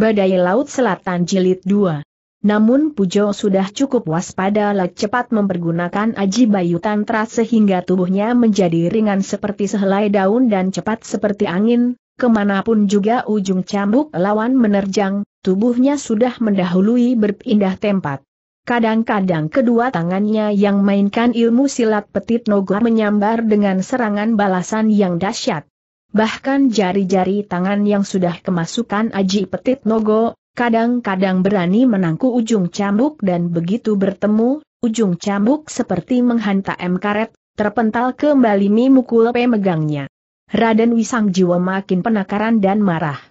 Badai Laut Selatan Jilid 2. Namun Pujo sudah cukup waspada lah cepat mempergunakan aji bayu tantra sehingga tubuhnya menjadi ringan seperti sehelai daun dan cepat seperti angin, kemanapun juga ujung cambuk lawan menerjang, tubuhnya sudah mendahului berpindah tempat. Kadang-kadang kedua tangannya yang mainkan ilmu silat petit noga menyambar dengan serangan balasan yang dahsyat bahkan jari-jari tangan yang sudah kemasukan aji petit nogo, kadang-kadang berani menangku ujung cambuk dan begitu bertemu, ujung cambuk seperti menghantam karet, terpental kembali mimukul pemegangnya. Raden Wisang Jiwa makin penakaran dan marah.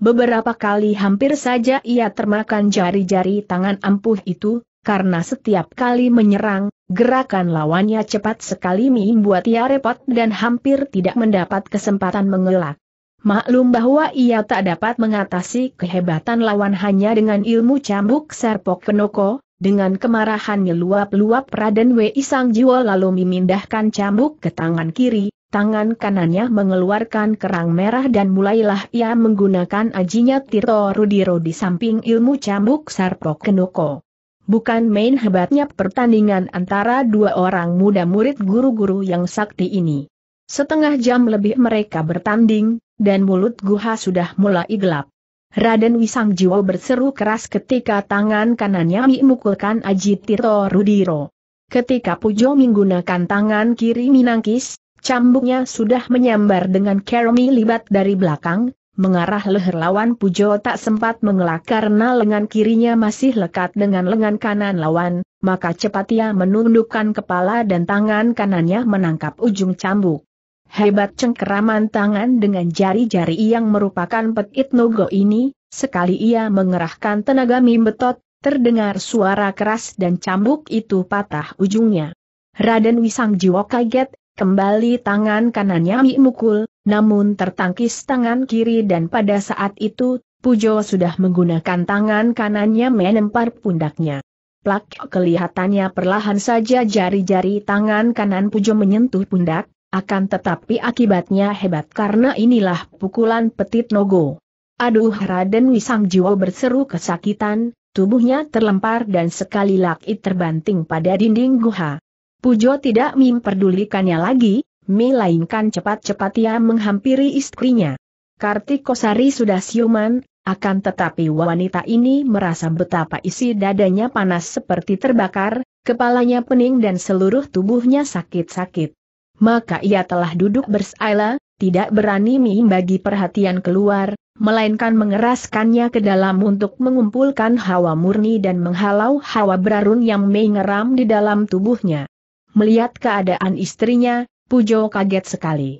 Beberapa kali hampir saja ia termakan jari-jari tangan ampuh itu, karena setiap kali menyerang, gerakan lawannya cepat sekali membuat ia repot dan hampir tidak mendapat kesempatan mengelak. Maklum bahwa ia tak dapat mengatasi kehebatan lawan hanya dengan ilmu cambuk serpok kenoko, dengan kemarahan meluap luap Raden Wei Sang Jiwo lalu memindahkan cambuk ke tangan kiri, tangan kanannya mengeluarkan kerang merah dan mulailah ia menggunakan ajinya Tirto Rudiro di samping ilmu cambuk serpok kenoko. Bukan main hebatnya pertandingan antara dua orang muda murid guru-guru yang sakti ini. Setengah jam lebih mereka bertanding, dan mulut Guha sudah mulai gelap. Raden Wisang Jiwo berseru keras ketika tangan kanannya memukulkan Aji Tirto Rudiro. Ketika Pujo menggunakan tangan kiri Minangkis, cambuknya sudah menyambar dengan kermi libat dari belakang, mengarah leher lawan Pujo tak sempat mengelak karena lengan kirinya masih lekat dengan lengan kanan lawan, maka cepat ia menundukkan kepala dan tangan kanannya menangkap ujung cambuk. Hebat cengkeraman tangan dengan jari-jari yang merupakan petit nogo ini, sekali ia mengerahkan tenaga mimbetot, terdengar suara keras dan cambuk itu patah ujungnya. Raden Wisang Jiwo kaget, Kembali tangan kanannya Mi mukul, namun tertangkis tangan kiri dan pada saat itu, Pujo sudah menggunakan tangan kanannya menempar pundaknya. Plak kelihatannya perlahan saja jari-jari tangan kanan Pujo menyentuh pundak, akan tetapi akibatnya hebat karena inilah pukulan petit nogo. Aduh Raden Wisang berseru kesakitan, tubuhnya terlempar dan sekali laki terbanting pada dinding guha. Pujo tidak memperdulikannya lagi, melainkan cepat-cepat ia menghampiri istrinya. Kartikosari sudah siuman, akan tetapi wanita ini merasa betapa isi dadanya panas seperti terbakar, kepalanya pening dan seluruh tubuhnya sakit-sakit. Maka ia telah duduk bersaila, tidak berani membagi perhatian keluar, melainkan mengeraskannya ke dalam untuk mengumpulkan hawa murni dan menghalau hawa berarun yang mengeram di dalam tubuhnya. Melihat keadaan istrinya, Pujo kaget sekali.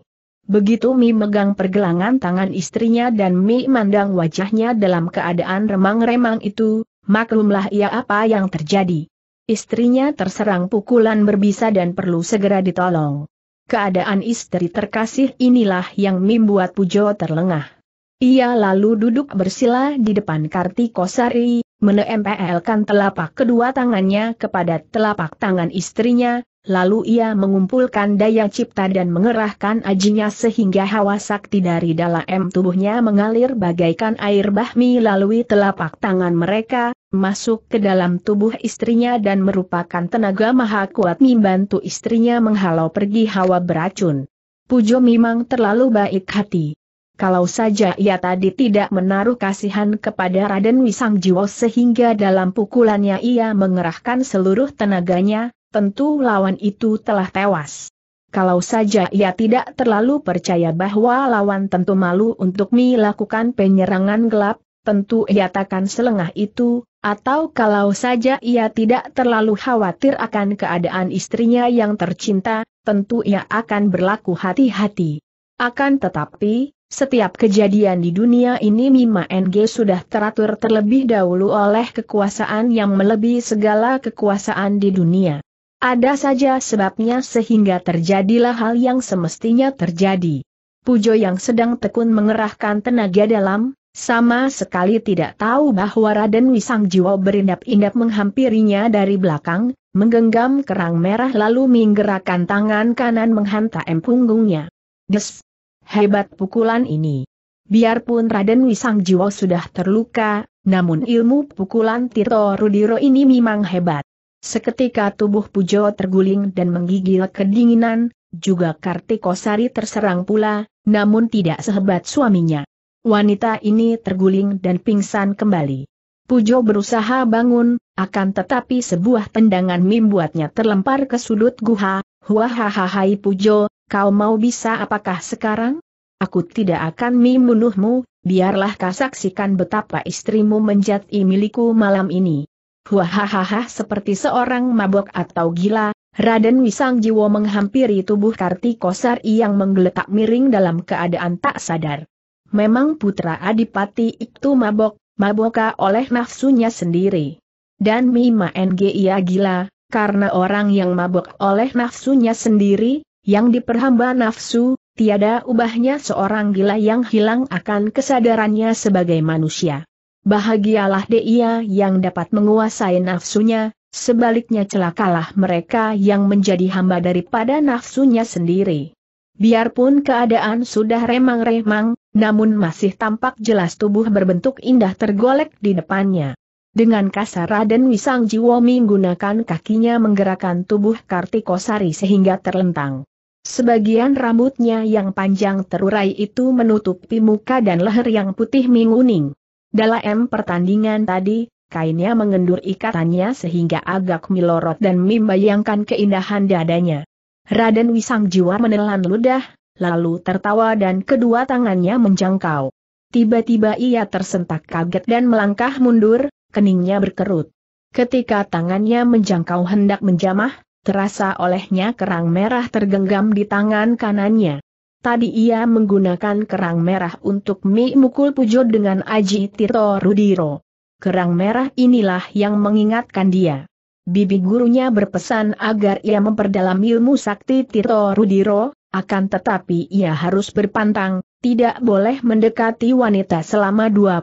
Begitu Mi megang pergelangan tangan istrinya dan Mi mandang wajahnya dalam keadaan remang-remang itu, maklumlah ia apa yang terjadi. Istrinya terserang pukulan berbisa dan perlu segera ditolong. Keadaan istri terkasih inilah yang Mi buat Pujo terlengah. Ia lalu duduk bersila di depan Kartikosari, menempelkan telapak kedua tangannya kepada telapak tangan istrinya, Lalu ia mengumpulkan daya cipta dan mengerahkan ajinya sehingga hawa sakti dari dalam tubuhnya mengalir bagaikan air bahmi lalui telapak tangan mereka, masuk ke dalam tubuh istrinya dan merupakan tenaga maha kuat membantu istrinya menghalau pergi hawa beracun. Pujo memang terlalu baik hati. Kalau saja ia tadi tidak menaruh kasihan kepada Raden Wisang Jiwo sehingga dalam pukulannya ia mengerahkan seluruh tenaganya, tentu lawan itu telah tewas. Kalau saja ia tidak terlalu percaya bahwa lawan tentu malu untuk melakukan penyerangan gelap, tentu ia takkan selengah itu, atau kalau saja ia tidak terlalu khawatir akan keadaan istrinya yang tercinta, tentu ia akan berlaku hati-hati. Akan tetapi, setiap kejadian di dunia ini Mima NG sudah teratur terlebih dahulu oleh kekuasaan yang melebihi segala kekuasaan di dunia. Ada saja sebabnya sehingga terjadilah hal yang semestinya terjadi. Pujo yang sedang tekun mengerahkan tenaga dalam, sama sekali tidak tahu bahwa Raden Wisang Jiwa berindap-indap menghampirinya dari belakang, menggenggam kerang merah lalu menggerakkan tangan kanan menghantam punggungnya. Des! Hebat pukulan ini. Biarpun Raden Wisang Jiwa sudah terluka, namun ilmu pukulan Tito Rudiro ini memang hebat. Seketika tubuh Pujo terguling dan menggigil kedinginan, juga Kartikosari terserang pula, namun tidak sehebat suaminya. Wanita ini terguling dan pingsan kembali. Pujo berusaha bangun, akan tetapi sebuah tendangan membuatnya terlempar ke sudut guha, Huahahahai Pujo, kau mau bisa apakah sekarang? Aku tidak akan membunuhmu, biarlah kau saksikan betapa istrimu menjadi milikku malam ini. Huahahaha seperti seorang mabok atau gila, Raden Wisang Jiwo menghampiri tubuh Kartikosar yang menggeletak miring dalam keadaan tak sadar. Memang putra Adipati itu mabok, maboka oleh nafsunya sendiri. Dan Mima ia gila, karena orang yang mabok oleh nafsunya sendiri, yang diperhamba nafsu, tiada ubahnya seorang gila yang hilang akan kesadarannya sebagai manusia. Bahagialah dia yang dapat menguasai nafsunya, sebaliknya celakalah mereka yang menjadi hamba daripada nafsunya sendiri. Biarpun keadaan sudah remang-remang, namun masih tampak jelas tubuh berbentuk indah tergolek di depannya. Dengan kasar Raden Wisang Jiwomi menggunakan kakinya menggerakkan tubuh Kartikosari sehingga terlentang. Sebagian rambutnya yang panjang terurai itu menutupi muka dan leher yang putih minguning. Dalam pertandingan tadi, kainnya mengendur ikatannya sehingga agak milorot dan membayangkan keindahan dadanya. Raden Wisang Jiwa menelan ludah, lalu tertawa dan kedua tangannya menjangkau. Tiba-tiba ia tersentak kaget dan melangkah mundur, keningnya berkerut. Ketika tangannya menjangkau hendak menjamah, terasa olehnya kerang merah tergenggam di tangan kanannya. Tadi ia menggunakan kerang merah untuk memukul mukul pujo dengan Aji Tito Rudiro. Kerang merah inilah yang mengingatkan dia. Bibi gurunya berpesan agar ia memperdalam ilmu sakti Tito Rudiro, akan tetapi ia harus berpantang, tidak boleh mendekati wanita selama 21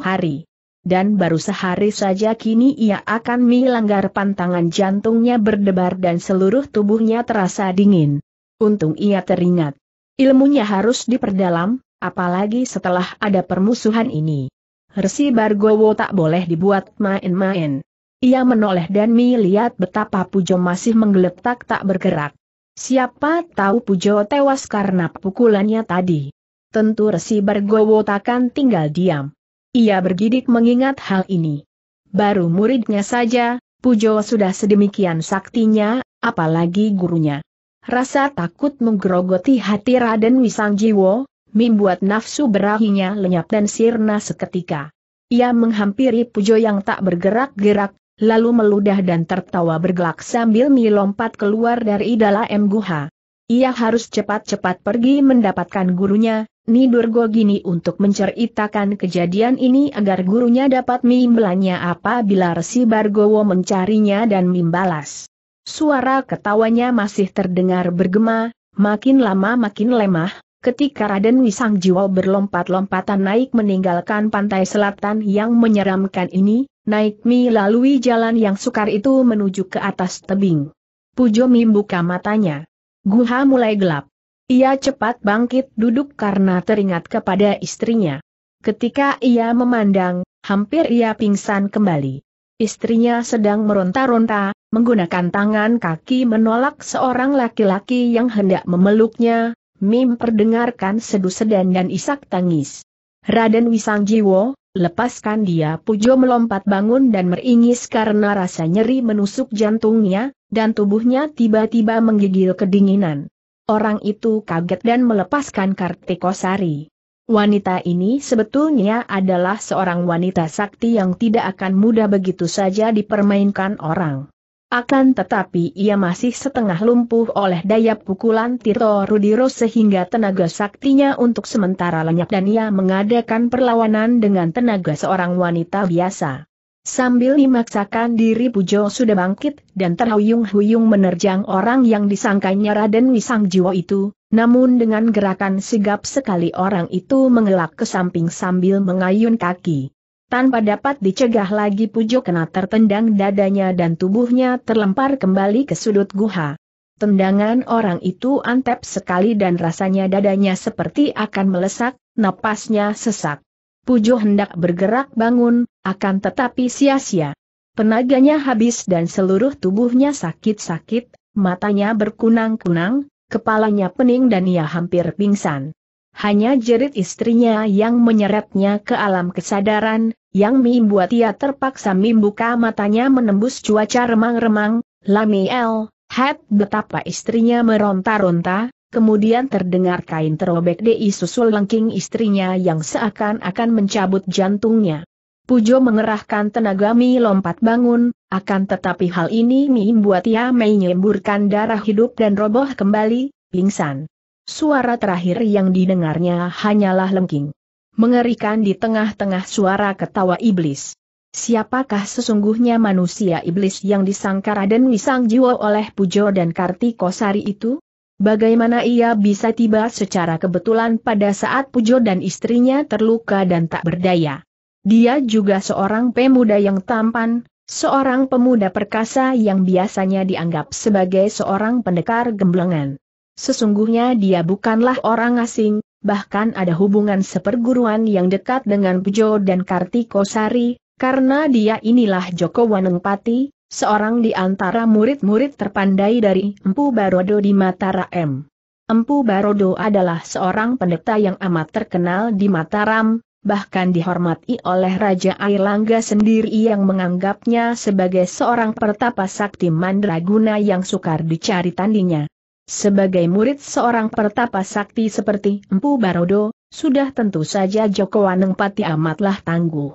hari. Dan baru sehari saja kini ia akan melanggar pantangan jantungnya berdebar dan seluruh tubuhnya terasa dingin. Untung ia teringat. Ilmunya harus diperdalam, apalagi setelah ada permusuhan ini. Resi Bargowo tak boleh dibuat main-main. Ia menoleh dan melihat betapa Pujo masih menggeletak tak bergerak. Siapa tahu Pujo tewas karena pukulannya tadi. Tentu Resi Bargowo takkan tinggal diam. Ia bergidik mengingat hal ini. Baru muridnya saja, Pujo sudah sedemikian saktinya, apalagi gurunya. Rasa takut menggerogoti hati Raden Wisangjiwo, membuat nafsu berahinya lenyap dan sirna seketika. Ia menghampiri Pujo yang tak bergerak-gerak, lalu meludah dan tertawa bergelak sambil melompat keluar dari dalam guha. Ia harus cepat-cepat pergi mendapatkan gurunya, Nidurgo gini untuk menceritakan kejadian ini agar gurunya dapat membelanya apabila Resi Bargowo mencarinya dan membalas. Suara ketawanya masih terdengar bergema, makin lama makin lemah, ketika Raden Wisang Jiwa berlompat-lompatan naik meninggalkan pantai selatan yang menyeramkan ini, naik Mi lalui jalan yang sukar itu menuju ke atas tebing. Pujo Mi buka matanya. Guha mulai gelap. Ia cepat bangkit duduk karena teringat kepada istrinya. Ketika ia memandang, hampir ia pingsan kembali. Istrinya sedang meronta-ronta, menggunakan tangan kaki menolak seorang laki-laki yang hendak memeluknya, Mim perdengarkan sedu sedan dan isak tangis. Raden Wisang Jiwo, lepaskan dia Pujo melompat bangun dan meringis karena rasa nyeri menusuk jantungnya, dan tubuhnya tiba-tiba menggigil kedinginan. Orang itu kaget dan melepaskan Kartikosari. Wanita ini sebetulnya adalah seorang wanita sakti yang tidak akan mudah begitu saja dipermainkan orang. Akan tetapi ia masih setengah lumpuh oleh daya pukulan Tito Rudiro sehingga tenaga saktinya untuk sementara lenyap dan ia mengadakan perlawanan dengan tenaga seorang wanita biasa. Sambil memaksakan diri Pujo sudah bangkit dan terhuyung-huyung menerjang orang yang disangkanya Raden Wisang itu, namun dengan gerakan sigap sekali orang itu mengelak ke samping sambil mengayun kaki. Tanpa dapat dicegah lagi Pujo kena tertendang dadanya dan tubuhnya terlempar kembali ke sudut guha. Tendangan orang itu antep sekali dan rasanya dadanya seperti akan melesak, napasnya sesak. Pujo hendak bergerak bangun, akan tetapi sia-sia. Tenaganya habis dan seluruh tubuhnya sakit-sakit, matanya berkunang-kunang, kepalanya pening dan ia hampir pingsan. Hanya jerit istrinya yang menyeretnya ke alam kesadaran, yang buat ia terpaksa membuka matanya menembus cuaca remang-remang, Lamiel, hat betapa istrinya meronta-ronta, kemudian terdengar kain terobek di susul lengking istrinya yang seakan-akan mencabut jantungnya. Pujo mengerahkan tenaga Mi lompat bangun, akan tetapi hal ini Mi buat ia menyemburkan darah hidup dan roboh kembali, pingsan. Suara terakhir yang didengarnya hanyalah lengking mengerikan di tengah-tengah suara ketawa iblis. Siapakah sesungguhnya manusia iblis yang disangka Raden Wisang Jiwo oleh Pujo dan Kartikosari itu? Bagaimana ia bisa tiba secara kebetulan pada saat Pujo dan istrinya terluka dan tak berdaya? Dia juga seorang pemuda yang tampan, seorang pemuda perkasa yang biasanya dianggap sebagai seorang pendekar gemblengan. Sesungguhnya dia bukanlah orang asing, bahkan ada hubungan seperguruan yang dekat dengan Pujo dan Kartikosari, karena dia inilah Joko Wanengpati, seorang di antara murid-murid terpandai dari Empu Barodo di Mataram. Empu Barodo adalah seorang pendeta yang amat terkenal di Mataram, bahkan dihormati oleh Raja Airlangga sendiri yang menganggapnya sebagai seorang pertapa sakti mandraguna yang sukar dicari tandingnya. Sebagai murid seorang pertapa sakti seperti Empu Barodo, sudah tentu saja Joko Waneng Pati amatlah tangguh.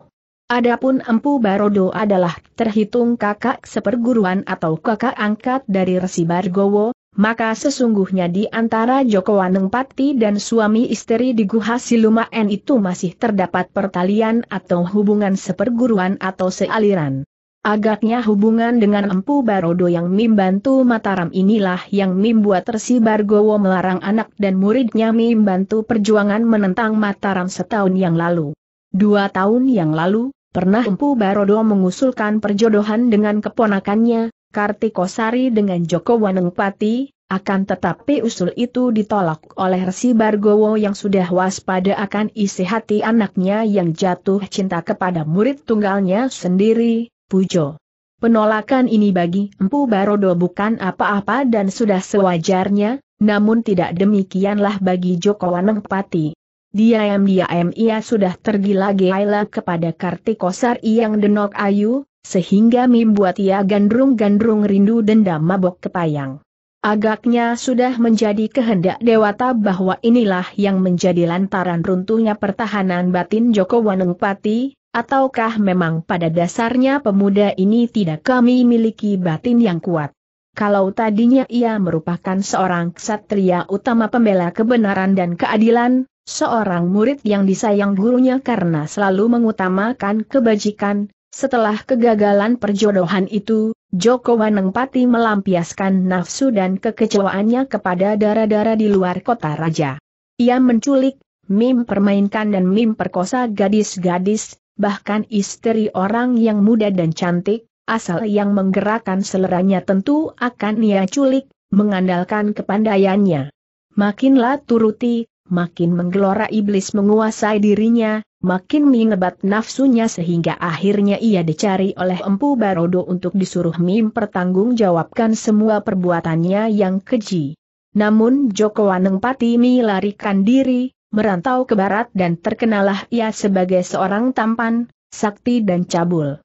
Adapun Empu Barodo adalah terhitung kakak seperguruan atau kakak angkat dari Resi Bargowo, maka sesungguhnya di antara Joko Waneng Pati dan suami istri di Guha Silumaen itu masih terdapat pertalian atau hubungan seperguruan atau sealiran. Agaknya hubungan dengan Empu Barodo yang membantu Mataram inilah yang membuat buat tersibar melarang anak dan muridnya membantu perjuangan menentang Mataram setahun yang lalu. Dua tahun yang lalu, pernah Empu Barodo mengusulkan perjodohan dengan keponakannya, Kartikosari dengan Joko Wanengpati, akan tetapi usul itu ditolak oleh Resi Bargowo yang sudah waspada akan isi hati anaknya yang jatuh cinta kepada murid tunggalnya sendiri, Pujo. Penolakan ini bagi Empu Barodo bukan apa-apa dan sudah sewajarnya, namun tidak demikianlah bagi Joko Wanempati. Diam-diam ia sudah tergila-gila kepada kartikosar yang denok ayu, sehingga membuat ia gandrung-gandrung rindu dendam mabok kepayang. Agaknya sudah menjadi kehendak dewata bahwa inilah yang menjadi lantaran runtuhnya pertahanan batin Joko Wanempati, Ataukah memang pada dasarnya pemuda ini tidak kami miliki batin yang kuat? Kalau tadinya ia merupakan seorang ksatria utama pembela kebenaran dan keadilan, seorang murid yang disayang gurunya karena selalu mengutamakan kebajikan, setelah kegagalan perjodohan itu, Joko Wanengpati melampiaskan nafsu dan kekecewaannya kepada darah-darah di luar kota raja. Ia menculik, mim permainkan dan mim perkosa gadis-gadis, bahkan istri orang yang muda dan cantik, asal yang menggerakkan seleranya tentu akan ia culik, mengandalkan kepandaiannya. Makinlah turuti, makin menggelora iblis menguasai dirinya, makin mengebat nafsunya sehingga akhirnya ia dicari oleh Empu Barodo untuk disuruh pertanggungjawabkan semua perbuatannya yang keji. Namun Joko Wanengpati melarikan diri, merantau ke barat dan terkenalah ia sebagai seorang tampan, sakti dan cabul.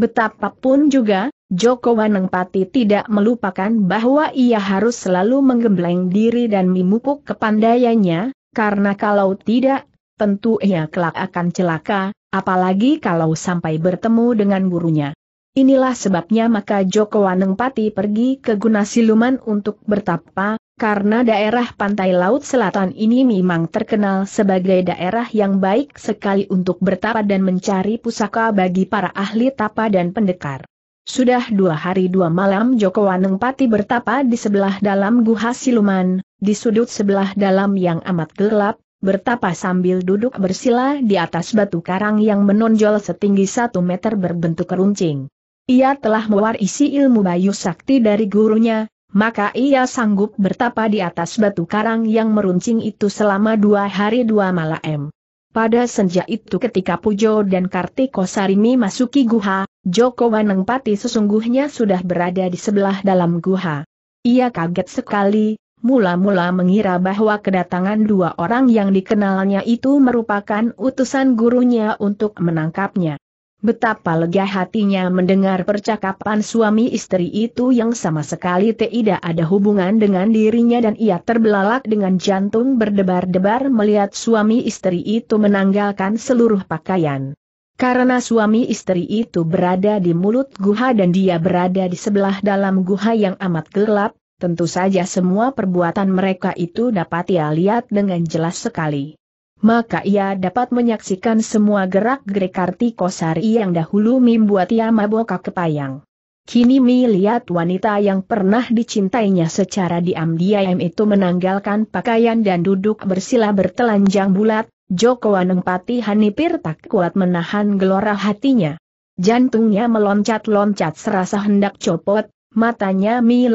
Betapapun juga, Joko Wanengpati tidak melupakan bahwa ia harus selalu menggembleng diri dan memupuk kepandaiannya, karena kalau tidak, tentu ia kelak akan celaka, apalagi kalau sampai bertemu dengan gurunya. Inilah sebabnya maka Joko Wanengpati pergi ke Gunasiluman untuk bertapa, karena daerah pantai laut selatan ini memang terkenal sebagai daerah yang baik sekali untuk bertapa dan mencari pusaka bagi para ahli tapa dan pendekar. Sudah dua hari dua malam Joko Wanengpati bertapa di sebelah dalam Guha Siluman, di sudut sebelah dalam yang amat gelap, bertapa sambil duduk bersila di atas batu karang yang menonjol setinggi satu meter berbentuk runcing. Ia telah mewarisi ilmu bayu sakti dari gurunya, maka ia sanggup bertapa di atas batu karang yang meruncing itu selama dua hari dua malam. Pada senja itu ketika Pujo dan Kartiko Sarimi masuki guha, Joko Wanengpati sesungguhnya sudah berada di sebelah dalam guha. Ia kaget sekali, mula-mula mengira bahwa kedatangan dua orang yang dikenalnya itu merupakan utusan gurunya untuk menangkapnya. Betapa lega hatinya mendengar percakapan suami istri itu yang sama sekali tidak ada hubungan dengan dirinya dan ia terbelalak dengan jantung berdebar-debar melihat suami istri itu menanggalkan seluruh pakaian. Karena suami istri itu berada di mulut guha dan dia berada di sebelah dalam guha yang amat gelap, tentu saja semua perbuatan mereka itu dapat ia lihat dengan jelas sekali maka ia dapat menyaksikan semua gerak-gerik Kartikosari yang dahulu membuat ia mabok kepayang. Kini Mi lihat wanita yang pernah dicintainya secara diam-diam itu menanggalkan pakaian dan duduk bersila bertelanjang bulat, Joko Anengpati Hanipir tak kuat menahan gelora hatinya. Jantungnya meloncat-loncat serasa hendak copot, matanya Mi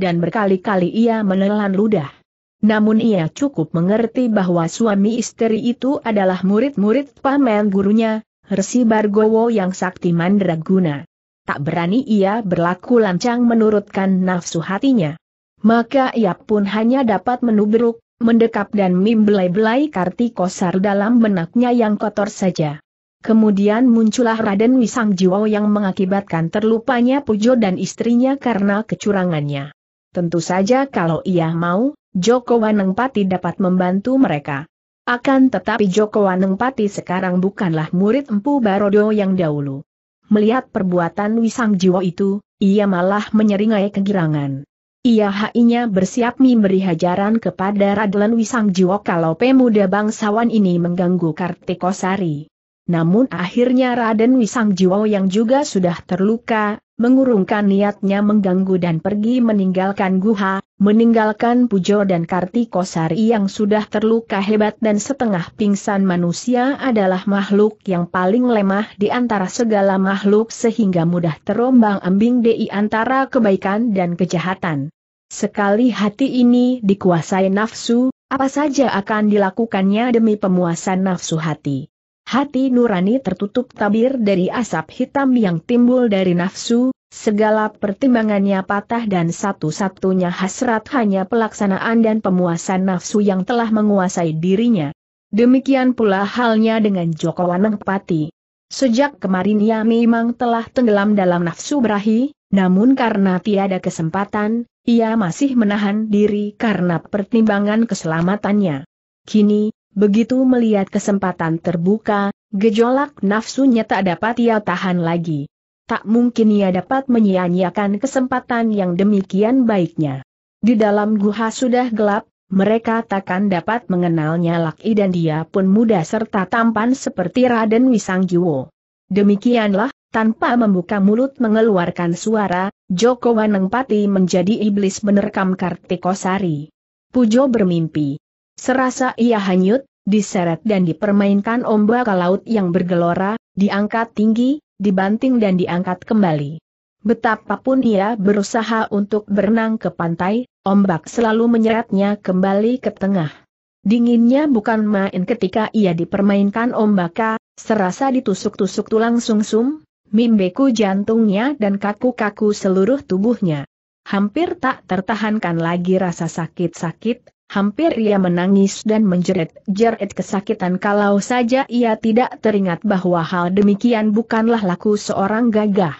dan berkali-kali ia menelan ludah. Namun ia cukup mengerti bahwa suami istri itu adalah murid-murid paman gurunya, Resi Bargowo yang sakti mandraguna. Tak berani ia berlaku lancang menurutkan nafsu hatinya. Maka ia pun hanya dapat menubruk, mendekap dan membelai-belai Kartikosar dalam benaknya yang kotor saja. Kemudian muncullah Raden Wisang Jiwo yang mengakibatkan terlupanya Pujo dan istrinya karena kecurangannya. Tentu saja kalau ia mau, Joko Waneng Pati dapat membantu mereka. Akan tetapi Joko Waneng Pati sekarang bukanlah murid Empu Barodo yang dahulu. Melihat perbuatan Wisang Jiwo itu, ia malah menyeringai kegirangan. Ia hanya bersiap memberi hajaran kepada Radlan Wisang Jiwo kalau pemuda bangsawan ini mengganggu Kartikosari. Namun akhirnya Raden Wisang Jiwo yang juga sudah terluka, mengurungkan niatnya mengganggu dan pergi meninggalkan Guha, meninggalkan Pujo dan Kartikosari yang sudah terluka hebat dan setengah pingsan manusia adalah makhluk yang paling lemah di antara segala makhluk sehingga mudah terombang ambing di antara kebaikan dan kejahatan. Sekali hati ini dikuasai nafsu, apa saja akan dilakukannya demi pemuasan nafsu hati. Hati nurani tertutup tabir dari asap hitam yang timbul dari nafsu, segala pertimbangannya patah dan satu-satunya hasrat hanya pelaksanaan dan pemuasan nafsu yang telah menguasai dirinya. Demikian pula halnya dengan Joko Wanengpati. Sejak kemarin ia memang telah tenggelam dalam nafsu berahi, namun karena tiada kesempatan, ia masih menahan diri karena pertimbangan keselamatannya. Kini, Begitu melihat kesempatan terbuka, gejolak nafsunya tak dapat ia tahan lagi. Tak mungkin ia dapat menyia-nyiakan kesempatan yang demikian baiknya. Di dalam guha sudah gelap, mereka takkan dapat mengenalnya Laki dan dia pun muda serta tampan seperti Raden Wisanggiwo. Demikianlah, tanpa membuka mulut mengeluarkan suara, Joko Wanengpati menjadi iblis menerkam Kartikosari. Pujo bermimpi Serasa ia hanyut, diseret dan dipermainkan ombak laut yang bergelora, diangkat tinggi, dibanting dan diangkat kembali. Betapapun ia berusaha untuk berenang ke pantai, ombak selalu menyeretnya kembali ke tengah. Dinginnya bukan main ketika ia dipermainkan ombak. serasa ditusuk-tusuk tulang sungsum, mimbeku jantungnya dan kaku-kaku seluruh tubuhnya. Hampir tak tertahankan lagi rasa sakit-sakit Hampir ia menangis dan menjerit-jerit kesakitan kalau saja ia tidak teringat bahwa hal demikian bukanlah laku seorang gagah.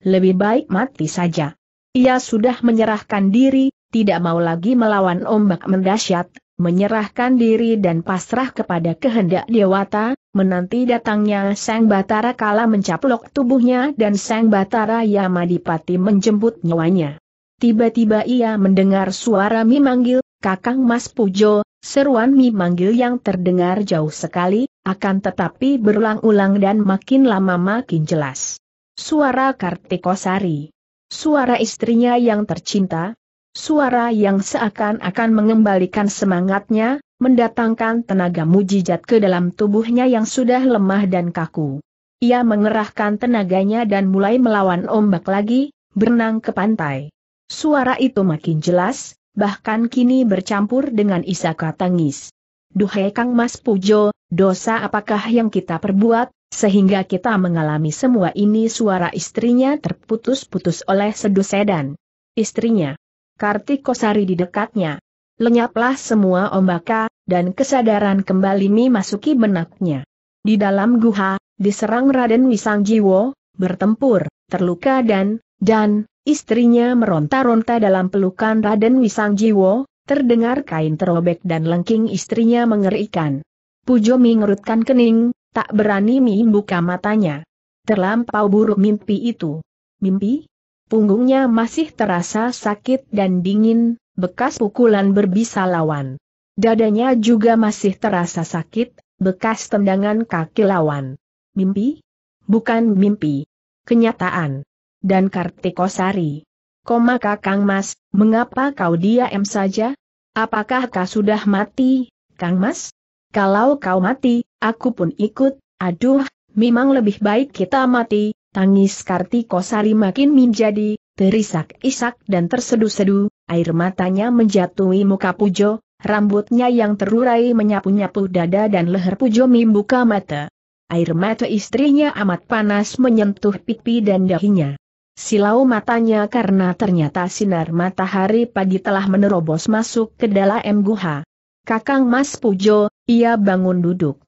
Lebih baik mati saja. Ia sudah menyerahkan diri, tidak mau lagi melawan ombak mendasyat, menyerahkan diri dan pasrah kepada kehendak dewata, menanti datangnya Sang Batara kala mencaplok tubuhnya dan Sang Batara Yamadipati menjemput nyawanya. Tiba-tiba ia mendengar suara memanggil, Kakang Mas Pujo, seruan Mi manggil yang terdengar jauh sekali, akan tetapi berulang-ulang dan makin lama makin jelas. Suara Kartikosari. Suara istrinya yang tercinta. Suara yang seakan-akan mengembalikan semangatnya, mendatangkan tenaga mujizat ke dalam tubuhnya yang sudah lemah dan kaku. Ia mengerahkan tenaganya dan mulai melawan ombak lagi, berenang ke pantai. Suara itu makin jelas, bahkan kini bercampur dengan Isaka tangis. Duhai Kang Mas Pujo, dosa apakah yang kita perbuat, sehingga kita mengalami semua ini suara istrinya terputus-putus oleh seduh sedan. Istrinya. Kartikosari di dekatnya. Lenyaplah semua ombaka, dan kesadaran kembali memasuki benaknya. Di dalam guha, diserang Raden Wisangjiwo, bertempur, terluka dan, dan, Istrinya meronta-ronta dalam pelukan Raden Wisang Jiwo, terdengar kain terobek dan lengking istrinya mengerikan. Pujo mengerutkan kening, tak berani membuka matanya. Terlampau buruk mimpi itu. Mimpi? Punggungnya masih terasa sakit dan dingin, bekas pukulan berbisa lawan. Dadanya juga masih terasa sakit, bekas tendangan kaki lawan. Mimpi? Bukan mimpi. Kenyataan dan Kartikosari. Koma Kakang Mas, mengapa kau diam saja? Apakah kau sudah mati, Kang Mas? Kalau kau mati, aku pun ikut, aduh, memang lebih baik kita mati, tangis Kartikosari makin menjadi, terisak-isak dan tersedu-sedu, air matanya menjatuhi muka Pujo, rambutnya yang terurai menyapu-nyapu dada dan leher Pujo membuka mata. Air mata istrinya amat panas menyentuh pipi dan dahinya. Silau matanya karena ternyata sinar matahari pagi telah menerobos masuk ke dalam guha. Kakang Mas Pujo, ia bangun duduk.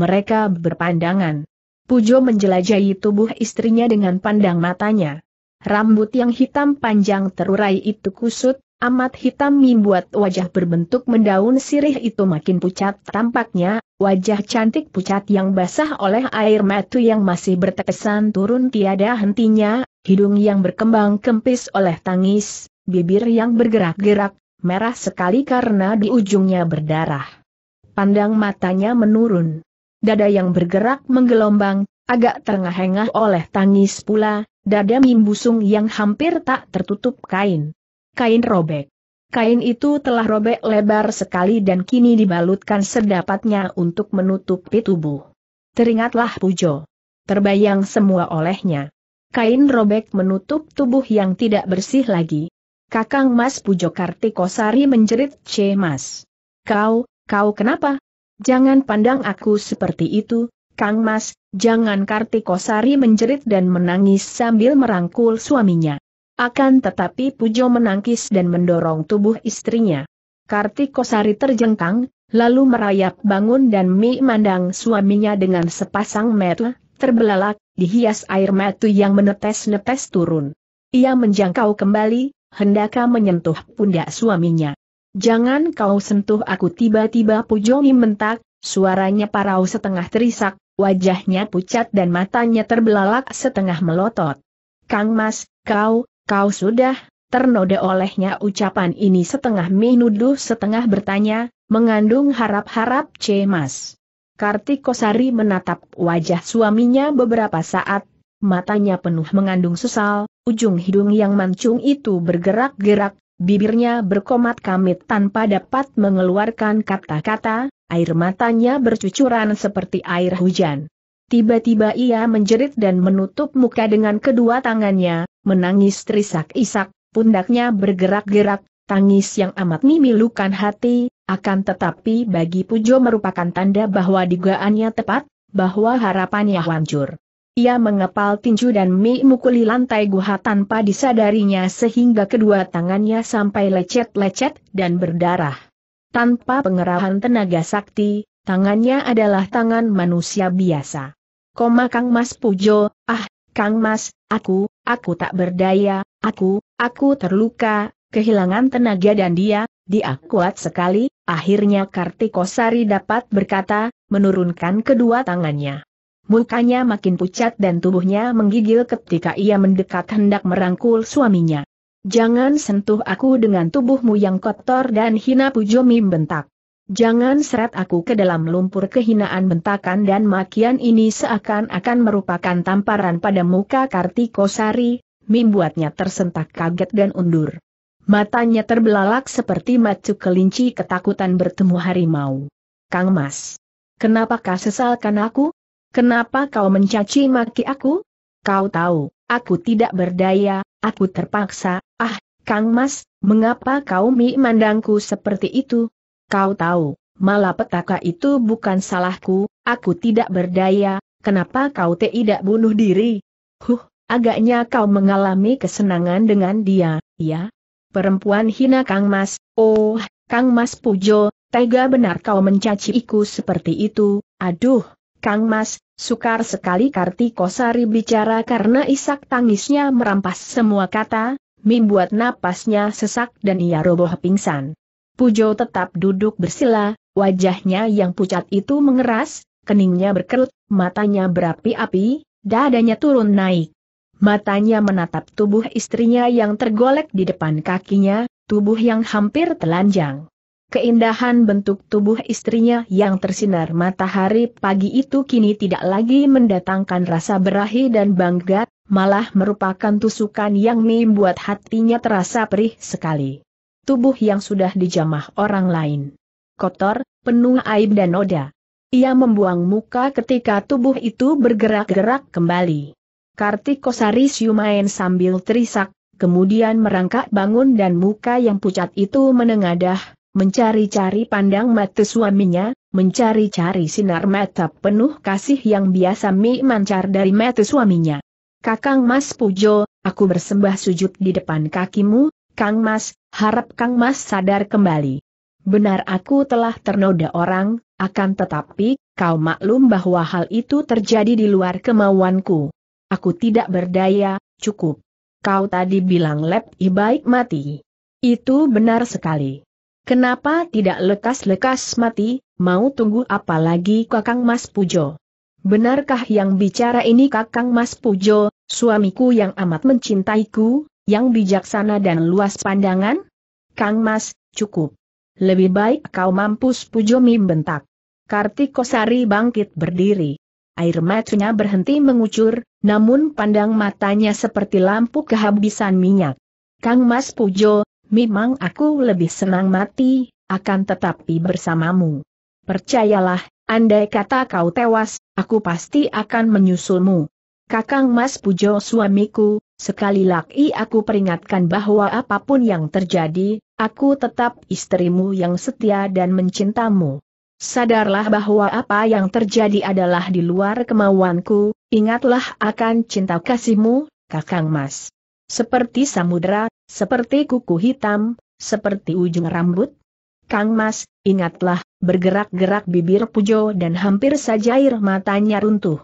Mereka berpandangan. Pujo menjelajahi tubuh istrinya dengan pandang matanya. Rambut yang hitam panjang terurai itu kusut, amat hitam membuat wajah berbentuk mendaun sirih itu makin pucat tampaknya, wajah cantik pucat yang basah oleh air mata yang masih bertetesan turun tiada hentinya, hidung yang berkembang kempis oleh tangis, bibir yang bergerak-gerak, merah sekali karena di ujungnya berdarah. Pandang matanya menurun. Dada yang bergerak menggelombang, agak terengah-engah oleh tangis pula, dada mimbusung yang hampir tak tertutup kain. Kain robek. Kain itu telah robek lebar sekali dan kini dibalutkan sedapatnya untuk menutupi tubuh. Teringatlah Pujo. Terbayang semua olehnya. Kain robek menutup tubuh yang tidak bersih lagi. Kakang Mas Pujo Kartikosari menjerit, "C Mas, kau, kau kenapa? Jangan pandang aku seperti itu, Kang Mas, jangan Kartikosari menjerit dan menangis sambil merangkul suaminya. Akan tetapi Pujo menangkis dan mendorong tubuh istrinya. Kartikosari terjengkang, lalu merayap bangun dan memandang suaminya dengan sepasang mata terbelalak, dihias air mata yang menetes-netes turun. Ia menjangkau kembali, hendaka menyentuh pundak suaminya. Jangan kau sentuh aku tiba-tiba Pujoni mentak, suaranya parau setengah terisak, wajahnya pucat dan matanya terbelalak setengah melotot. Kang Mas, kau, kau sudah, ternoda olehnya ucapan ini setengah menuduh setengah bertanya, mengandung harap-harap cemas. Kartikosari menatap wajah suaminya beberapa saat, matanya penuh mengandung sesal, ujung hidung yang mancung itu bergerak-gerak, bibirnya berkomat kamit tanpa dapat mengeluarkan kata-kata, air matanya bercucuran seperti air hujan. Tiba-tiba ia menjerit dan menutup muka dengan kedua tangannya, menangis terisak-isak, pundaknya bergerak-gerak, tangis yang amat memilukan hati, akan tetapi bagi Pujo merupakan tanda bahwa dugaannya tepat, bahwa harapannya hancur. Ia mengepal tinju dan mukuli lantai guha tanpa disadarinya sehingga kedua tangannya sampai lecet-lecet dan berdarah. Tanpa pengerahan tenaga sakti, tangannya adalah tangan manusia biasa. Koma Kang Mas Pujo, ah, Kang Mas, aku, aku tak berdaya, aku, aku terluka, kehilangan tenaga dan dia, dia kuat sekali, akhirnya Kartikosari dapat berkata, menurunkan kedua tangannya. Mukanya makin pucat dan tubuhnya menggigil ketika ia mendekat hendak merangkul suaminya. Jangan sentuh aku dengan tubuhmu yang kotor dan hina Pujomi bentak. Jangan seret aku ke dalam lumpur kehinaan bentakan dan makian ini seakan-akan merupakan tamparan pada muka Kartikosari, membuatnya tersentak kaget dan undur. Matanya terbelalak seperti macu kelinci ketakutan bertemu harimau. Kang Mas, kenapa kau sesalkan aku? Kenapa kau mencaci maki aku? Kau tahu, aku tidak berdaya, aku terpaksa, ah, Kang Mas, mengapa kau memandangku seperti itu? Kau tahu, malapetaka itu bukan salahku, aku tidak berdaya, kenapa kau tidak bunuh diri? Huh, agaknya kau mengalami kesenangan dengan dia, ya? perempuan hina Kang Mas, oh, Kang Mas Pujo, tega benar kau mencaci iku seperti itu, aduh, Kang Mas, sukar sekali Kartikosari bicara karena isak tangisnya merampas semua kata, membuat napasnya sesak dan ia roboh pingsan. Pujo tetap duduk bersila, wajahnya yang pucat itu mengeras, keningnya berkerut, matanya berapi-api, dadanya turun naik. Matanya menatap tubuh istrinya yang tergolek di depan kakinya, tubuh yang hampir telanjang. Keindahan bentuk tubuh istrinya yang tersinar matahari pagi itu kini tidak lagi mendatangkan rasa berahi dan bangga, malah merupakan tusukan yang membuat hatinya terasa perih sekali. Tubuh yang sudah dijamah orang lain. Kotor, penuh aib dan noda. Ia membuang muka ketika tubuh itu bergerak-gerak kembali. Kartikosari Siumain sambil terisak, kemudian merangkak bangun dan muka yang pucat itu menengadah, mencari-cari pandang mata suaminya, mencari-cari sinar mata penuh kasih yang biasa mi mancar dari mata suaminya. Kakang Mas Pujo, aku bersembah sujud di depan kakimu, Kang Mas, harap Kang Mas sadar kembali. Benar aku telah ternoda orang, akan tetapi, kau maklum bahwa hal itu terjadi di luar kemauanku. Aku tidak berdaya, cukup. Kau tadi bilang lep baik mati. Itu benar sekali. Kenapa tidak lekas-lekas mati, mau tunggu apa lagi kakang Mas Pujo? Benarkah yang bicara ini kakang Mas Pujo, suamiku yang amat mencintaiku, yang bijaksana dan luas pandangan? Kang Mas, cukup. Lebih baik kau mampus Pujo membentak. bentak. Kartikosari bangkit berdiri air matanya berhenti mengucur, namun pandang matanya seperti lampu kehabisan minyak. Kang Mas Pujo, memang aku lebih senang mati, akan tetapi bersamamu. Percayalah, andai kata kau tewas, aku pasti akan menyusulmu. Kakang Mas Pujo suamiku, sekali lagi aku peringatkan bahwa apapun yang terjadi, aku tetap istrimu yang setia dan mencintamu. Sadarlah bahwa apa yang terjadi adalah di luar kemauanku, ingatlah akan cinta kasihmu, Kakang Mas. Seperti samudera, seperti kuku hitam, seperti ujung rambut. Kang Mas, ingatlah, bergerak-gerak bibir Pujo dan hampir saja air matanya runtuh.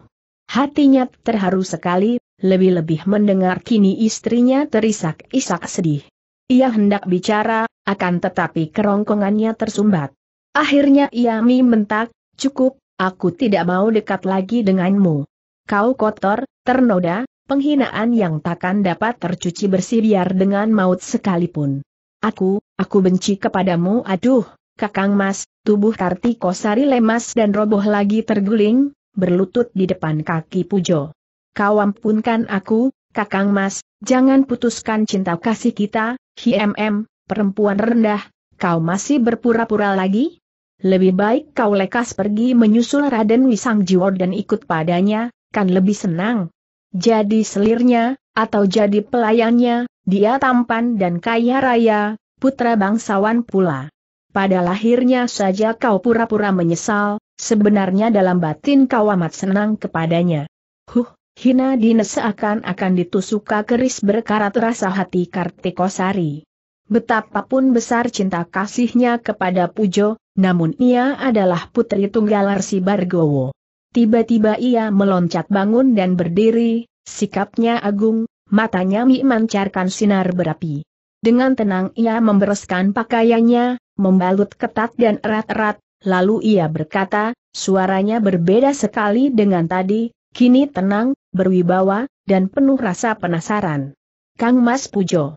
Hatinya terharu sekali, lebih-lebih mendengar kini istrinya terisak-isak sedih. Ia hendak bicara, akan tetapi kerongkongannya tersumbat. Akhirnya Yami mentak, cukup, aku tidak mau dekat lagi denganmu. Kau kotor, ternoda, penghinaan yang takkan dapat tercuci bersih biar dengan maut sekalipun. Aku, aku benci kepadamu aduh, kakang mas, tubuh Kartiko Sari lemas dan roboh lagi terguling, berlutut di depan kaki Pujo. Kau ampunkan aku, kakang mas, jangan putuskan cinta kasih kita, HMM, perempuan rendah, kau masih berpura-pura lagi? Lebih baik kau lekas pergi menyusul Raden Wisang Jiwo dan ikut padanya, kan lebih senang. Jadi selirnya, atau jadi pelayannya, dia tampan dan kaya raya, putra bangsawan pula. Pada lahirnya saja kau pura-pura menyesal, sebenarnya dalam batin kau amat senang kepadanya. Huh, hina dinesa akan akan ditusuka keris berkarat rasa hati Kartikosari. Betapapun besar cinta kasihnya kepada Pujo, namun ia adalah putri tunggal Arsi Bargowo. Tiba-tiba ia meloncat bangun dan berdiri, sikapnya agung, matanya memancarkan sinar berapi. Dengan tenang ia membereskan pakaiannya, membalut ketat dan erat-erat, lalu ia berkata, suaranya berbeda sekali dengan tadi, kini tenang, berwibawa, dan penuh rasa penasaran. Kang Mas Pujo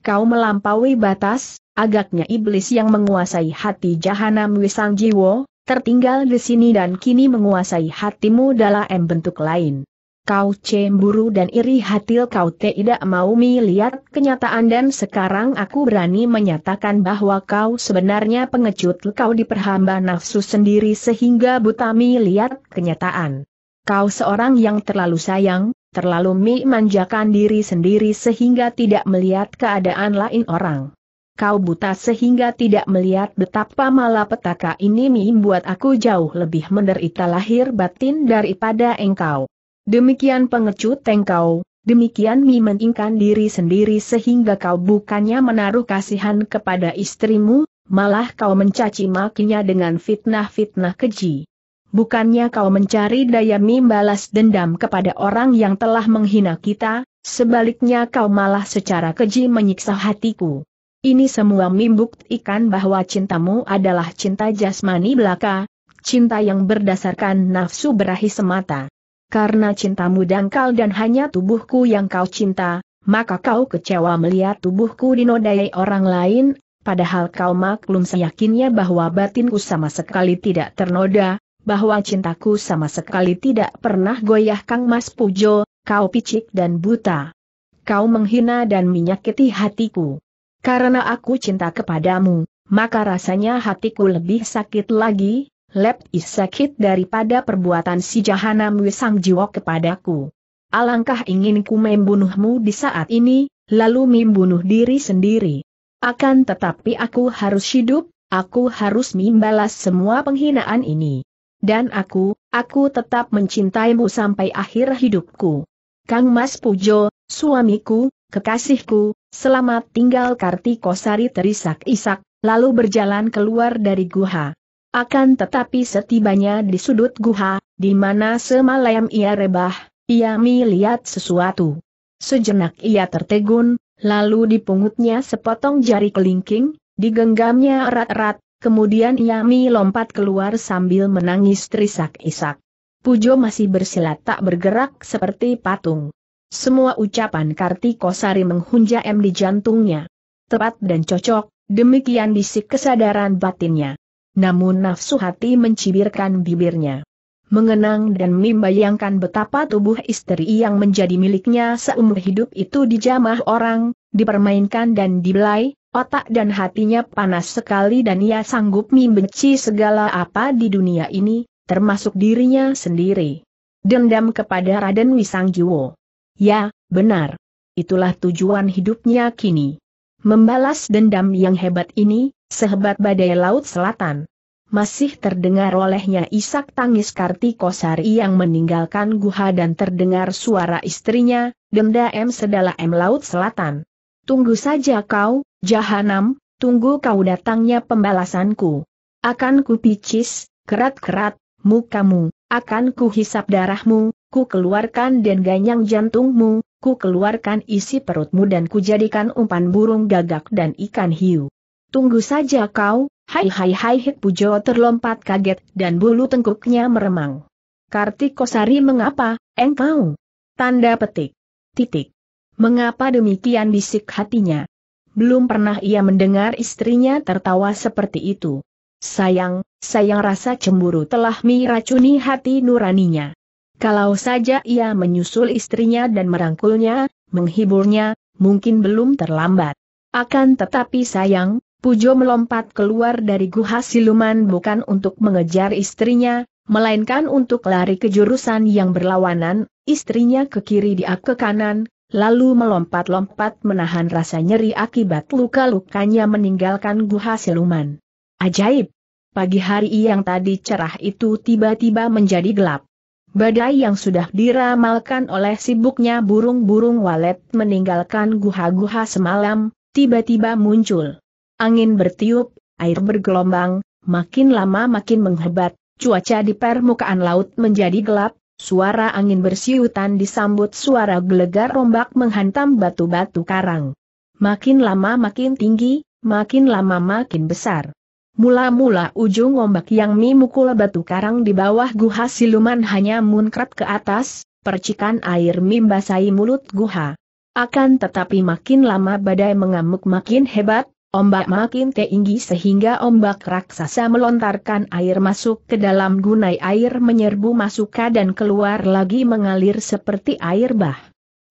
kau melampaui batas, agaknya iblis yang menguasai hati jahanam wisang jiwo, tertinggal di sini dan kini menguasai hatimu dalam bentuk lain. Kau cemburu dan iri hatil kau tidak mau melihat kenyataan dan sekarang aku berani menyatakan bahwa kau sebenarnya pengecut kau diperhamba nafsu sendiri sehingga buta melihat kenyataan. Kau seorang yang terlalu sayang, terlalu memanjakan diri sendiri sehingga tidak melihat keadaan lain orang. Kau buta sehingga tidak melihat betapa malapetaka ini membuat aku jauh lebih menderita lahir batin daripada engkau. Demikian pengecut engkau, demikian mi meningkan diri sendiri sehingga kau bukannya menaruh kasihan kepada istrimu, malah kau mencaci makinya dengan fitnah-fitnah keji. Bukannya kau mencari daya membalas dendam kepada orang yang telah menghina kita, sebaliknya kau malah secara keji menyiksa hatiku. Ini semua membuktikan bahwa cintamu adalah cinta jasmani belaka, cinta yang berdasarkan nafsu berahi semata. Karena cintamu dangkal dan hanya tubuhku yang kau cinta, maka kau kecewa melihat tubuhku dinodai orang lain, padahal kau maklum seyakinnya bahwa batinku sama sekali tidak ternoda, bahwa cintaku sama sekali tidak pernah goyah Kang Mas Pujo, kau picik dan buta. Kau menghina dan menyakiti hatiku. Karena aku cinta kepadamu, maka rasanya hatiku lebih sakit lagi, lebih sakit daripada perbuatan si Jahanam Wisang Jiwo kepadaku. Alangkah inginku membunuhmu di saat ini, lalu membunuh diri sendiri. Akan tetapi aku harus hidup, aku harus membalas semua penghinaan ini. Dan aku, aku tetap mencintaimu sampai akhir hidupku. Kang Mas Pujo, suamiku, kekasihku, selamat tinggal Kartikosari terisak-isak, lalu berjalan keluar dari guha. Akan tetapi setibanya di sudut guha, di mana semalam ia rebah, ia melihat sesuatu. Sejenak ia tertegun, lalu dipungutnya sepotong jari kelingking, digenggamnya erat-erat, Kemudian Yami lompat keluar sambil menangis terisak-isak. Pujo masih bersilat tak bergerak seperti patung. Semua ucapan Kartikosari menghunja M di jantungnya. Tepat dan cocok, demikian bisik kesadaran batinnya. Namun nafsu hati mencibirkan bibirnya. Mengenang dan membayangkan betapa tubuh istri yang menjadi miliknya seumur hidup itu dijamah orang, dipermainkan dan dibelai, Otak dan hatinya panas sekali dan ia sanggup membenci segala apa di dunia ini, termasuk dirinya sendiri. Dendam kepada Raden Wisangjiwo. Ya, benar. Itulah tujuan hidupnya kini. Membalas dendam yang hebat ini, sehebat badai laut selatan. Masih terdengar olehnya isak tangis Kartikosari yang meninggalkan guha dan terdengar suara istrinya, Dendam M. Sedala M. Laut Selatan. Tunggu saja kau, Jahanam, tunggu kau datangnya pembalasanku. Akan ku picis, kerat-kerat, mukamu, akan ku hisap darahmu, ku keluarkan dan ganyang jantungmu, ku keluarkan isi perutmu dan ku jadikan umpan burung gagak dan ikan hiu. Tunggu saja kau, hai hai hai hit pujo terlompat kaget dan bulu tengkuknya meremang. Kartikosari mengapa, engkau? Tanda petik. Titik. Mengapa demikian bisik hatinya? Belum pernah ia mendengar istrinya tertawa seperti itu. Sayang, sayang rasa cemburu telah meracuni hati nuraninya. Kalau saja ia menyusul istrinya dan merangkulnya, menghiburnya, mungkin belum terlambat. Akan tetapi sayang, Pujo melompat keluar dari guha siluman bukan untuk mengejar istrinya, melainkan untuk lari ke jurusan yang berlawanan, istrinya ke kiri dia ke kanan, lalu melompat-lompat menahan rasa nyeri akibat luka-lukanya meninggalkan guha siluman. Ajaib! Pagi hari yang tadi cerah itu tiba-tiba menjadi gelap. Badai yang sudah diramalkan oleh sibuknya burung-burung walet meninggalkan guha-guha semalam, tiba-tiba muncul. Angin bertiup, air bergelombang, makin lama makin menghebat, cuaca di permukaan laut menjadi gelap, Suara angin bersiutan disambut suara gelegar rombak menghantam batu-batu karang. Makin lama makin tinggi, makin lama makin besar. Mula-mula ujung ombak yang memukul batu karang di bawah guha siluman hanya munkrat ke atas, percikan air membasahi mulut guha. Akan tetapi makin lama badai mengamuk makin hebat, Ombak makin tinggi sehingga ombak raksasa melontarkan air masuk ke dalam gunai air menyerbu masuk dan keluar lagi mengalir seperti air bah.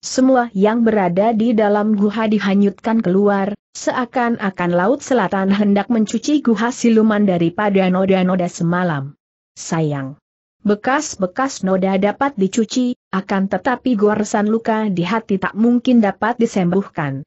Semua yang berada di dalam guha dihanyutkan keluar, seakan-akan Laut Selatan hendak mencuci guha siluman daripada noda-noda semalam. Sayang. Bekas-bekas noda dapat dicuci, akan tetapi goresan luka di hati tak mungkin dapat disembuhkan.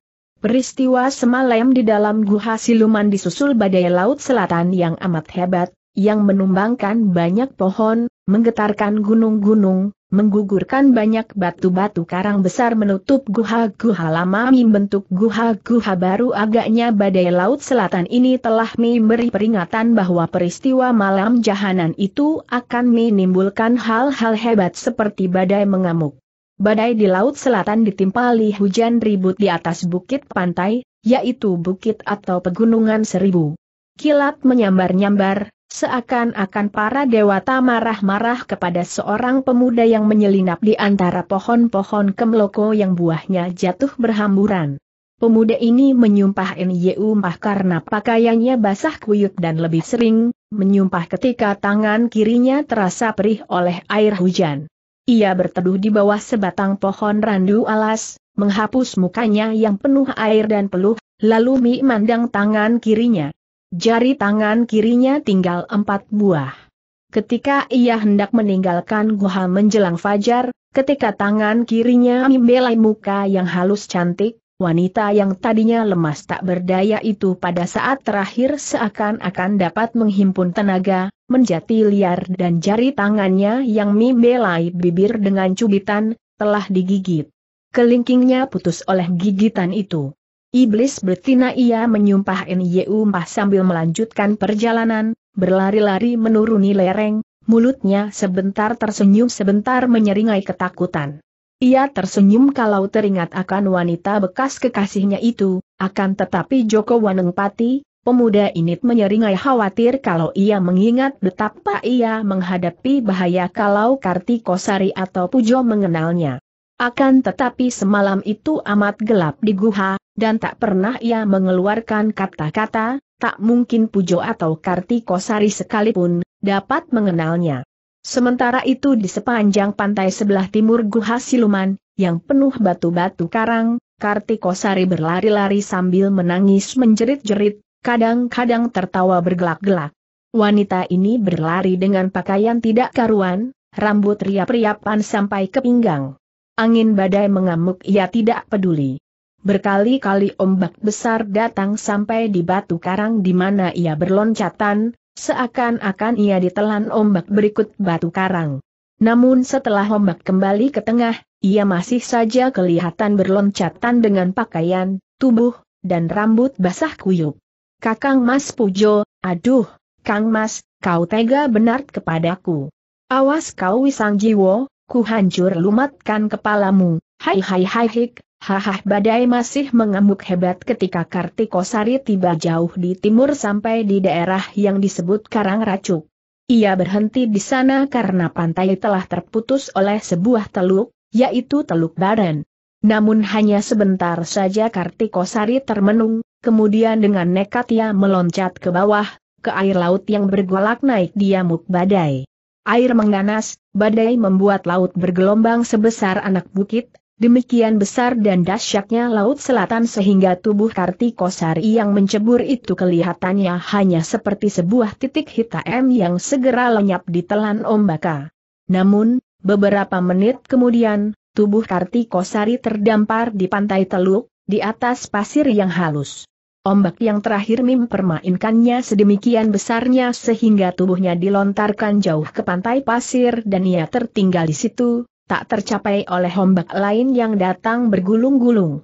Peristiwa semalam di dalam guha siluman disusul badai laut selatan yang amat hebat, yang menumbangkan banyak pohon, menggetarkan gunung-gunung, menggugurkan banyak batu-batu karang besar menutup guha-guha lama membentuk guha-guha baru agaknya badai laut selatan ini telah memberi peringatan bahwa peristiwa malam jahanan itu akan menimbulkan hal-hal hebat seperti badai mengamuk. Badai di Laut Selatan ditimpali hujan ribut di atas bukit pantai, yaitu bukit atau pegunungan seribu. Kilat menyambar-nyambar, seakan-akan para dewata marah-marah kepada seorang pemuda yang menyelinap di antara pohon-pohon kemloko yang buahnya jatuh berhamburan. Pemuda ini menyumpah mah karena pakaiannya basah kuyuk dan lebih sering, menyumpah ketika tangan kirinya terasa perih oleh air hujan. Ia berteduh di bawah sebatang pohon randu alas, menghapus mukanya yang penuh air dan peluh, lalu Mi mandang tangan kirinya. Jari tangan kirinya tinggal empat buah. Ketika ia hendak meninggalkan guha menjelang fajar, ketika tangan kirinya membelai muka yang halus cantik, wanita yang tadinya lemas tak berdaya itu pada saat terakhir seakan-akan dapat menghimpun tenaga, Menjadi liar dan jari tangannya yang membelai bibir dengan cubitan, telah digigit. Kelingkingnya putus oleh gigitan itu. Iblis betina ia menyumpah Nyu Mbah sambil melanjutkan perjalanan, berlari-lari menuruni lereng, mulutnya sebentar tersenyum sebentar menyeringai ketakutan. Ia tersenyum kalau teringat akan wanita bekas kekasihnya itu, akan tetapi Joko Wanengpati, Pemuda ini menyeringai khawatir kalau ia mengingat betapa ia menghadapi bahaya kalau Kartikosari atau Pujo mengenalnya. Akan tetapi semalam itu amat gelap di guha, dan tak pernah ia mengeluarkan kata-kata, tak mungkin Pujo atau Kartikosari sekalipun, dapat mengenalnya. Sementara itu di sepanjang pantai sebelah timur guha siluman, yang penuh batu-batu karang, Kartikosari berlari-lari sambil menangis menjerit-jerit, kadang-kadang tertawa bergelak-gelak. Wanita ini berlari dengan pakaian tidak karuan, rambut riap-riapan sampai ke pinggang. Angin badai mengamuk ia tidak peduli. Berkali-kali ombak besar datang sampai di batu karang di mana ia berloncatan, seakan-akan ia ditelan ombak berikut batu karang. Namun setelah ombak kembali ke tengah, ia masih saja kelihatan berloncatan dengan pakaian, tubuh, dan rambut basah kuyup. Kakang Mas Pujo, aduh, Kang Mas, kau tega benar kepadaku. Awas kau wisang jiwo, ku hancur lumatkan kepalamu, hai hai hai hik, hahah badai masih mengamuk hebat ketika Kartikosari tiba jauh di timur sampai di daerah yang disebut Karang Racuk. Ia berhenti di sana karena pantai telah terputus oleh sebuah teluk, yaitu Teluk Baren. Namun hanya sebentar saja Kartikosari termenung, Kemudian dengan nekat ia meloncat ke bawah, ke air laut yang bergolak naik diamuk badai. Air mengganas, badai membuat laut bergelombang sebesar anak bukit, demikian besar dan dahsyatnya laut selatan sehingga tubuh Kartikosari yang mencebur itu kelihatannya hanya seperti sebuah titik hitam yang segera lenyap di telan ombaka. Namun, beberapa menit kemudian, tubuh Kartikosari terdampar di pantai teluk, di atas pasir yang halus. Ombak yang terakhir Mim permainkannya sedemikian besarnya sehingga tubuhnya dilontarkan jauh ke pantai pasir dan ia tertinggal di situ, tak tercapai oleh ombak lain yang datang bergulung-gulung.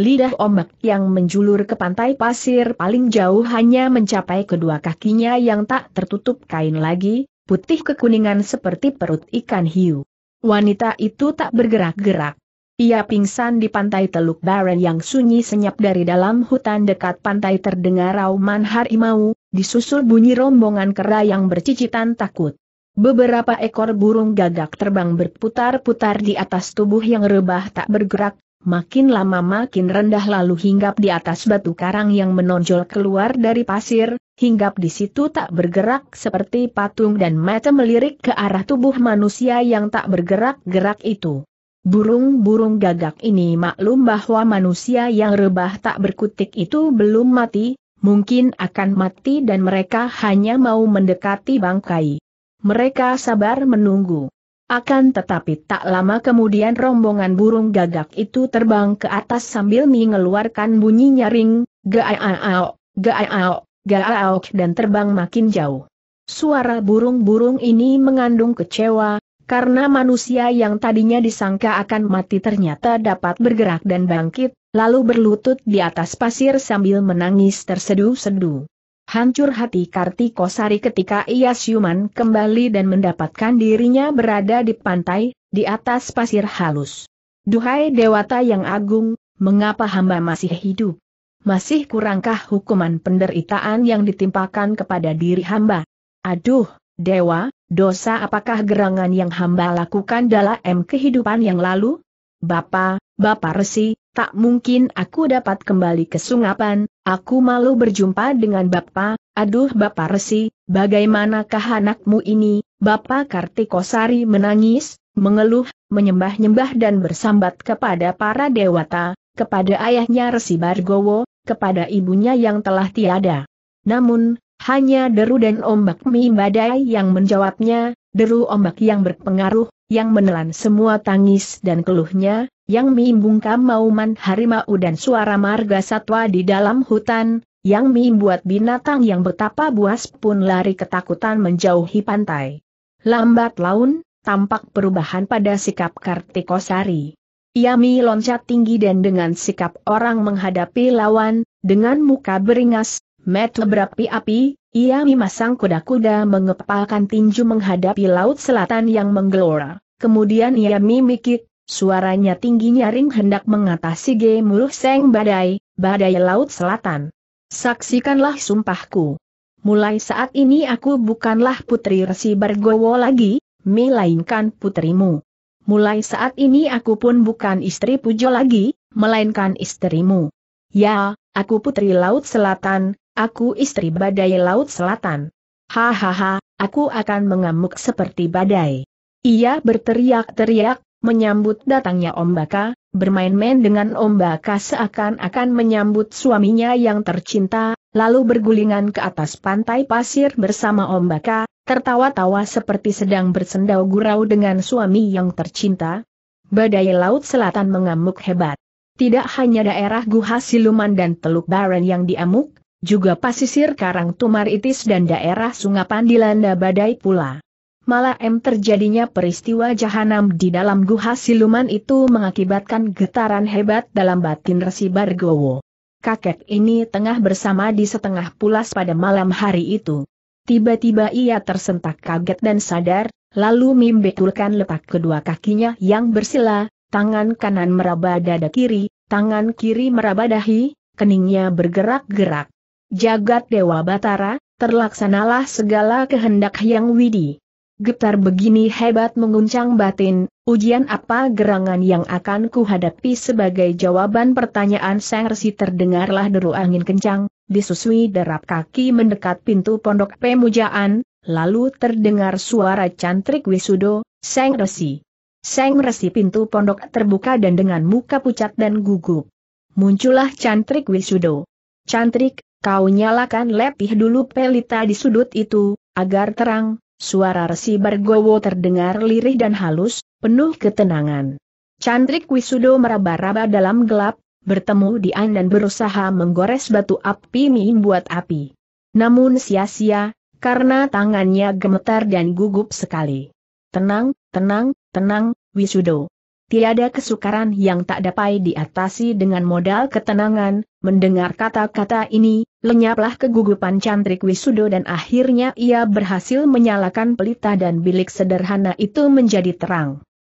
Lidah ombak yang menjulur ke pantai pasir paling jauh hanya mencapai kedua kakinya yang tak tertutup kain lagi, putih kekuningan seperti perut ikan hiu. Wanita itu tak bergerak-gerak. Ia pingsan di pantai Teluk Baren yang sunyi senyap dari dalam hutan dekat pantai terdengar rauman harimau, disusul bunyi rombongan kera yang bercicitan takut. Beberapa ekor burung gagak terbang berputar-putar di atas tubuh yang rebah tak bergerak, makin lama makin rendah lalu hinggap di atas batu karang yang menonjol keluar dari pasir, hinggap di situ tak bergerak seperti patung dan mata melirik ke arah tubuh manusia yang tak bergerak-gerak itu. Burung-burung gagak ini maklum bahwa manusia yang rebah tak berkutik itu belum mati, mungkin akan mati dan mereka hanya mau mendekati bangkai. Mereka sabar menunggu. Akan tetapi tak lama kemudian rombongan burung gagak itu terbang ke atas sambil mengeluarkan bunyi nyaring, gaao, gaao, gaao dan terbang makin jauh. Suara burung-burung ini mengandung kecewa, karena manusia yang tadinya disangka akan mati ternyata dapat bergerak dan bangkit, lalu berlutut di atas pasir sambil menangis terseduh sedu Hancur hati Kartikosari ketika ia siuman kembali dan mendapatkan dirinya berada di pantai, di atas pasir halus. Duhai Dewata yang agung, mengapa hamba masih hidup? Masih kurangkah hukuman penderitaan yang ditimpakan kepada diri hamba? Aduh, Dewa, dosa apakah gerangan yang hamba lakukan dalam kehidupan yang lalu? Bapa, Bapa Resi, tak mungkin aku dapat kembali ke Sungapan, aku malu berjumpa dengan Bapa, aduh Bapa Resi, bagaimanakah anakmu ini? Bapa Kartikosari menangis, mengeluh, menyembah-nyembah dan bersambat kepada para dewata, kepada ayahnya Resi Bargowo, kepada ibunya yang telah tiada. Namun, hanya deru dan ombak mi badai yang menjawabnya, deru ombak yang berpengaruh, yang menelan semua tangis dan keluhnya, yang mimbungkam mauman harimau dan suara marga satwa di dalam hutan, yang membuat binatang yang betapa buas pun lari ketakutan menjauhi pantai. Lambat laun, tampak perubahan pada sikap Kartikosari. Ia meloncat tinggi dan dengan sikap orang menghadapi lawan, dengan muka beringas, Metu berapi-api, ia memasang kuda-kuda mengepalkan tinju menghadapi laut selatan yang menggelora. Kemudian ia mimikik, suaranya tinggi nyaring hendak mengatasi gemuruh Seng Badai, Badai Laut Selatan. Saksikanlah sumpahku. Mulai saat ini aku bukanlah putri Resi Bergowo lagi, melainkan putrimu. Mulai saat ini aku pun bukan istri Pujo lagi, melainkan istrimu. Ya, aku putri Laut Selatan, Aku istri badai Laut Selatan. Hahaha, aku akan mengamuk seperti badai. Ia berteriak-teriak, menyambut datangnya ombaka, bermain-main dengan ombaka seakan-akan menyambut suaminya yang tercinta, lalu bergulingan ke atas pantai pasir bersama ombaka, tertawa-tawa seperti sedang bersendau gurau dengan suami yang tercinta. Badai Laut Selatan mengamuk hebat. Tidak hanya daerah Guha Siluman dan Teluk Baran yang diamuk, juga pasisir Karang Tumar Itis dan daerah Sungapan dilanda badai pula. Malah M terjadinya peristiwa jahanam di dalam guha siluman itu mengakibatkan getaran hebat dalam batin Resi Bargowo. Kakek ini tengah bersama di setengah pulas pada malam hari itu. Tiba-tiba ia tersentak kaget dan sadar, lalu membetulkan letak kedua kakinya yang bersila, tangan kanan meraba dada kiri, tangan kiri meraba dahi, keningnya bergerak-gerak. Jagat Dewa Batara, terlaksanalah segala kehendak yang widi. Getar begini hebat menguncang batin, ujian apa gerangan yang akan kuhadapi sebagai jawaban pertanyaan Sang Resi terdengarlah deru angin kencang, disusui derap kaki mendekat pintu pondok pemujaan, lalu terdengar suara cantrik wisudo, Sang Resi. Sang Resi pintu pondok terbuka dan dengan muka pucat dan gugup. Muncullah cantrik wisudo. Cantrik, Kau nyalakan lebih dulu pelita di sudut itu, agar terang, suara resi bergowo terdengar lirih dan halus, penuh ketenangan. Chandrik Wisudo meraba-raba dalam gelap, bertemu Dian dan berusaha menggores batu api buat api. Namun sia-sia, karena tangannya gemetar dan gugup sekali. Tenang, tenang, tenang, Wisudo tiada kesukaran yang tak dapat diatasi dengan modal ketenangan, mendengar kata-kata ini, lenyaplah kegugupan cantrik wisudo dan akhirnya ia berhasil menyalakan pelita dan bilik sederhana itu menjadi terang.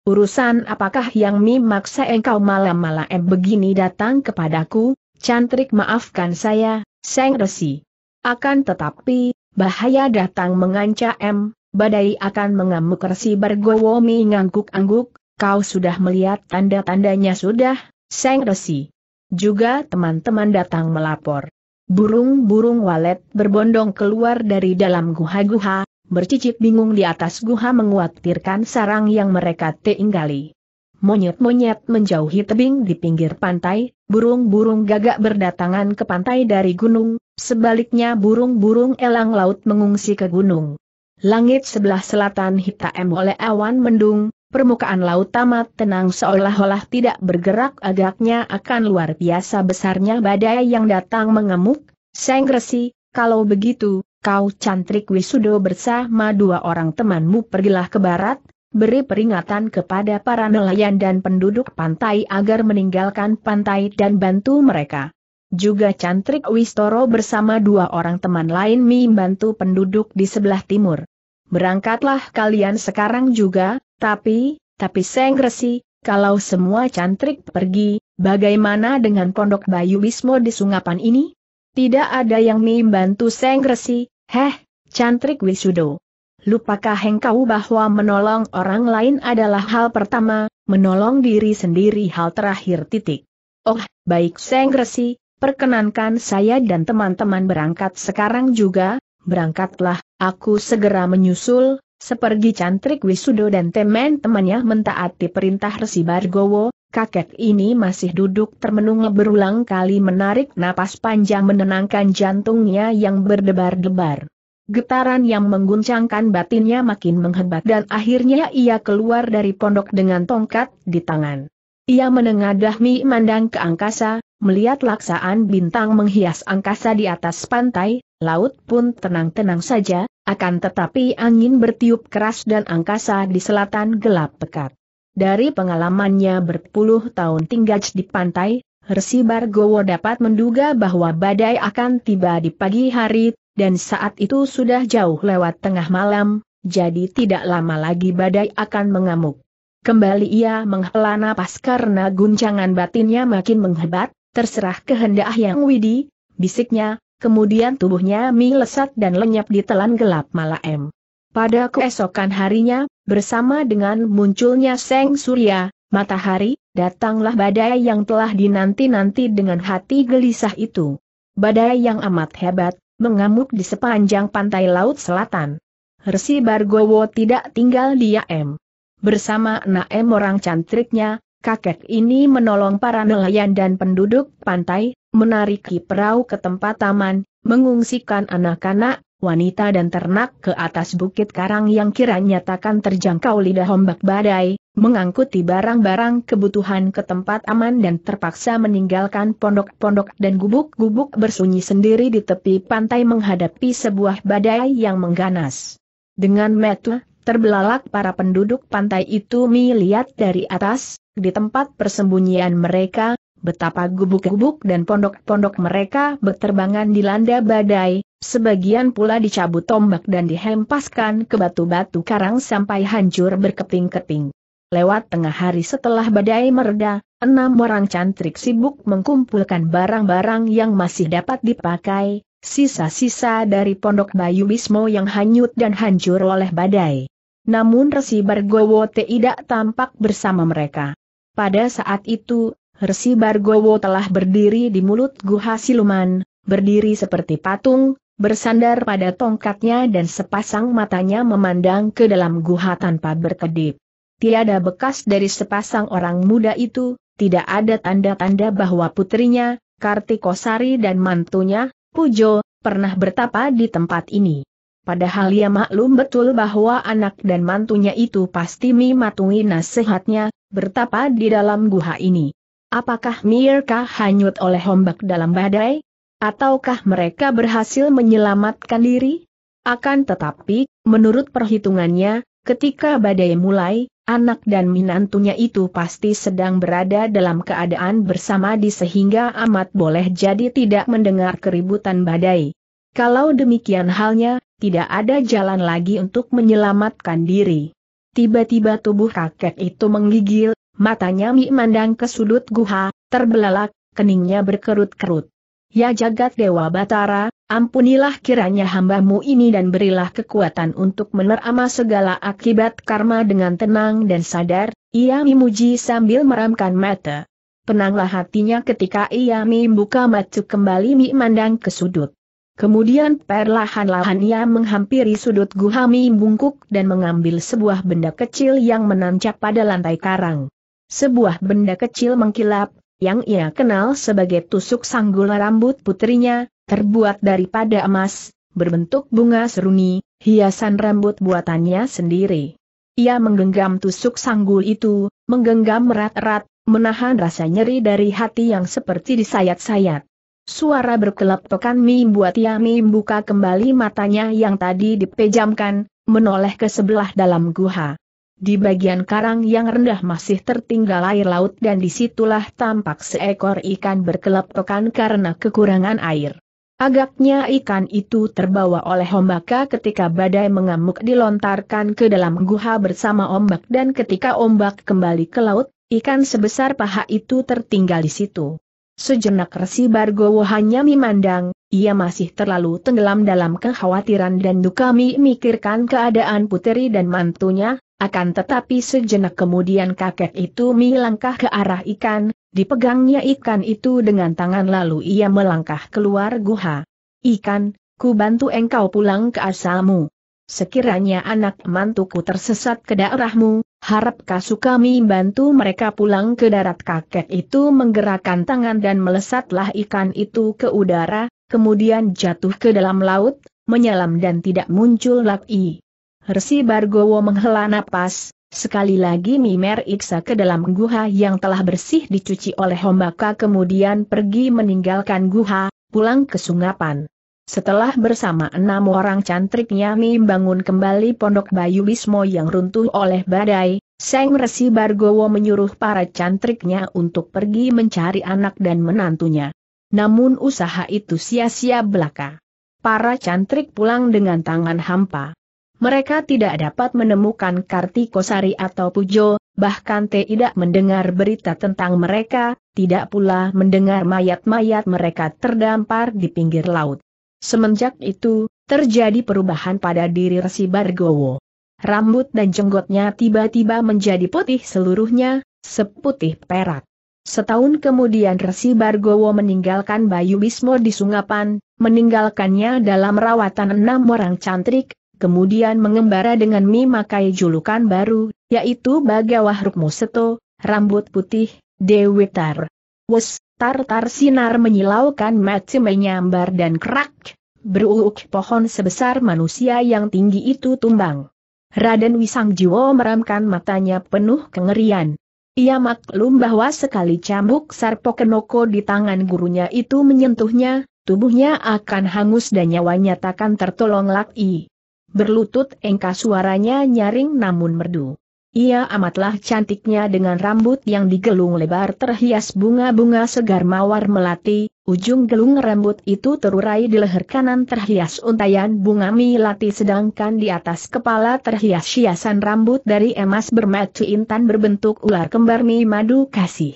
Urusan apakah yang memaksa engkau malam-malam begini datang kepadaku, cantrik maafkan saya, Seng Resi. Akan tetapi, bahaya datang mengancam, badai akan mengamuk Resi bergowo mi ngangguk-angguk, Kau sudah melihat tanda-tandanya sudah, Seng Resi. Juga teman-teman datang melapor. Burung-burung walet berbondong keluar dari dalam guha-guha, bercicip bingung di atas guha menguatirkan sarang yang mereka tinggali. Monyet-monyet menjauhi tebing di pinggir pantai, burung-burung gagak berdatangan ke pantai dari gunung, sebaliknya burung-burung elang laut mengungsi ke gunung. Langit sebelah selatan hitam oleh awan mendung, Permukaan laut tamat tenang seolah-olah tidak bergerak agaknya akan luar biasa besarnya badai yang datang mengemuk. Sengresi, kalau begitu, kau cantrik wisudo bersama dua orang temanmu pergilah ke barat, beri peringatan kepada para nelayan dan penduduk pantai agar meninggalkan pantai dan bantu mereka. Juga cantrik Wistoro bersama dua orang teman lain membantu penduduk di sebelah timur. Berangkatlah kalian sekarang juga, tapi, tapi Seng Resi, kalau semua cantrik pergi, bagaimana dengan pondok Bayu Bismo di Sungapan ini? Tidak ada yang membantu Seng Resi, heh, cantrik Wisudo. Lupakah engkau bahwa menolong orang lain adalah hal pertama, menolong diri sendiri hal terakhir titik. Oh, baik Seng Resi, perkenankan saya dan teman-teman berangkat sekarang juga, berangkatlah, aku segera menyusul, Sepergi cantrik Wisudo dan temen temannya mentaati perintah Resi Bargowo, kakek ini masih duduk termenung berulang kali menarik napas panjang menenangkan jantungnya yang berdebar-debar. Getaran yang mengguncangkan batinnya makin menghebat dan akhirnya ia keluar dari pondok dengan tongkat di tangan. Ia menengadah mi, mandang ke angkasa, melihat laksaan bintang menghias angkasa di atas pantai, laut pun tenang-tenang saja, akan tetapi angin bertiup keras dan angkasa di selatan gelap pekat. Dari pengalamannya berpuluh tahun tinggal di pantai, Resi Bargowo dapat menduga bahwa badai akan tiba di pagi hari, dan saat itu sudah jauh lewat tengah malam, jadi tidak lama lagi badai akan mengamuk. Kembali ia menghela napas karena guncangan batinnya makin menghebat, terserah kehendak yang widi, bisiknya, kemudian tubuhnya melesat dan lenyap di telan gelap malam. Pada keesokan harinya, bersama dengan munculnya Seng Surya, matahari, datanglah badai yang telah dinanti-nanti dengan hati gelisah itu. Badai yang amat hebat, mengamuk di sepanjang pantai laut selatan. Resi Bargowo tidak tinggal di diam. Bersama enam orang cantriknya, kakek ini menolong para nelayan dan penduduk pantai, menariki perahu ke tempat taman, mengungsikan anak-anak, wanita dan ternak ke atas bukit karang yang kiranya takkan terjangkau lidah ombak badai, mengangkuti barang-barang kebutuhan ke tempat aman dan terpaksa meninggalkan pondok-pondok dan gubuk-gubuk bersunyi sendiri di tepi pantai menghadapi sebuah badai yang mengganas. Dengan metu, terbelalak para penduduk pantai itu melihat dari atas, di tempat persembunyian mereka, betapa gubuk-gubuk dan pondok-pondok mereka berterbangan di landa badai, sebagian pula dicabut tombak dan dihempaskan ke batu-batu karang sampai hancur berkeping-keping. Lewat tengah hari setelah badai mereda, enam orang cantrik sibuk mengkumpulkan barang-barang yang masih dapat dipakai, sisa-sisa dari pondok Bayu Bismo yang hanyut dan hancur oleh badai. Namun Resi Bargowo tidak tampak bersama mereka. Pada saat itu, Resi Bargowo telah berdiri di mulut guha siluman, berdiri seperti patung, bersandar pada tongkatnya dan sepasang matanya memandang ke dalam guha tanpa berkedip. Tiada bekas dari sepasang orang muda itu, tidak ada tanda-tanda bahwa putrinya, Kartikosari dan mantunya, Pujo, pernah bertapa di tempat ini. Padahal ia maklum betul bahwa anak dan mantunya itu pasti mematuhi nasihatnya, bertapa di dalam guha ini. Apakah mereka hanyut oleh ombak dalam badai? Ataukah mereka berhasil menyelamatkan diri? Akan tetapi, menurut perhitungannya, ketika badai mulai, anak dan minantunya itu pasti sedang berada dalam keadaan bersama di sehingga amat boleh jadi tidak mendengar keributan badai. Kalau demikian halnya, tidak ada jalan lagi untuk menyelamatkan diri. Tiba-tiba tubuh kakek itu menggigil, matanya memandang ke sudut guha, terbelalak, keningnya berkerut-kerut. Ya jagat Dewa Batara, ampunilah kiranya hambamu ini dan berilah kekuatan untuk menerima segala akibat karma dengan tenang dan sadar, ia memuji sambil meramkan mata. Penanglah hatinya ketika ia membuka mata kembali memandang ke sudut. Kemudian perlahan-lahan ia menghampiri sudut guha bungkuk dan mengambil sebuah benda kecil yang menancap pada lantai karang. Sebuah benda kecil mengkilap, yang ia kenal sebagai tusuk sanggul rambut putrinya, terbuat daripada emas, berbentuk bunga seruni, hiasan rambut buatannya sendiri. Ia menggenggam tusuk sanggul itu, menggenggam erat-erat, menahan rasa nyeri dari hati yang seperti disayat-sayat. Suara berkelap-pekan buat ia buka kembali matanya yang tadi dipejamkan, menoleh ke sebelah dalam guha. Di bagian karang yang rendah masih tertinggal air laut dan disitulah tampak seekor ikan berkeleptokan karena kekurangan air. Agaknya ikan itu terbawa oleh ombak ketika badai mengamuk dilontarkan ke dalam guha bersama ombak dan ketika ombak kembali ke laut, ikan sebesar paha itu tertinggal di situ. Sejenak Resi Bargowo hanya memandang, ia masih terlalu tenggelam dalam kekhawatiran dan duka memikirkan keadaan puteri dan mantunya, akan tetapi sejenak kemudian kakek itu melangkah ke arah ikan, dipegangnya ikan itu dengan tangan lalu ia melangkah keluar guha. Ikan, ku bantu engkau pulang ke asalmu. Sekiranya anak mantuku tersesat ke daerahmu, Harap kasu kami bantu mereka pulang ke darat kakek itu menggerakkan tangan dan melesatlah ikan itu ke udara, kemudian jatuh ke dalam laut, menyelam dan tidak muncul lagi. Resi Bargowo menghela napas, sekali lagi Mimer Iksa ke dalam guha yang telah bersih dicuci oleh Hombaka kemudian pergi meninggalkan guha, pulang ke sungapan. Setelah bersama enam orang cantriknya membangun kembali pondok Bayu Bismo yang runtuh oleh badai, Seng Resi Bargowo menyuruh para cantriknya untuk pergi mencari anak dan menantunya. Namun usaha itu sia-sia belaka. Para cantrik pulang dengan tangan hampa. Mereka tidak dapat menemukan Kartikosari atau Pujo, bahkan tidak mendengar berita tentang mereka, tidak pula mendengar mayat-mayat mereka terdampar di pinggir laut. Semenjak itu, terjadi perubahan pada diri Resi Bargowo. Rambut dan jenggotnya tiba-tiba menjadi putih seluruhnya, seputih perak. Setahun kemudian Resi Bargowo meninggalkan Bayu Bismo di Sungapan, meninggalkannya dalam rawatan enam orang cantrik, kemudian mengembara dengan memakai julukan baru, yaitu Bagawah Rukmuseto, Rambut Putih, Dewitar. Wes, Tartar sinar menyilaukan mati menyambar dan kerak. Beruuk pohon sebesar manusia yang tinggi itu tumbang. Raden Wisang meramkan matanya penuh kengerian. Ia maklum bahwa sekali cambuk Sarpokenoko di tangan gurunya itu menyentuhnya, tubuhnya akan hangus dan nyawanya takkan tertolong lagi. Berlutut engka suaranya nyaring namun merdu. Ia amatlah cantiknya dengan rambut yang digelung lebar terhias bunga-bunga segar mawar melati, ujung gelung rambut itu terurai di leher kanan terhias untayan bunga melati sedangkan di atas kepala terhias hiasan rambut dari emas bermacu intan berbentuk ular kembar mi madu kasih.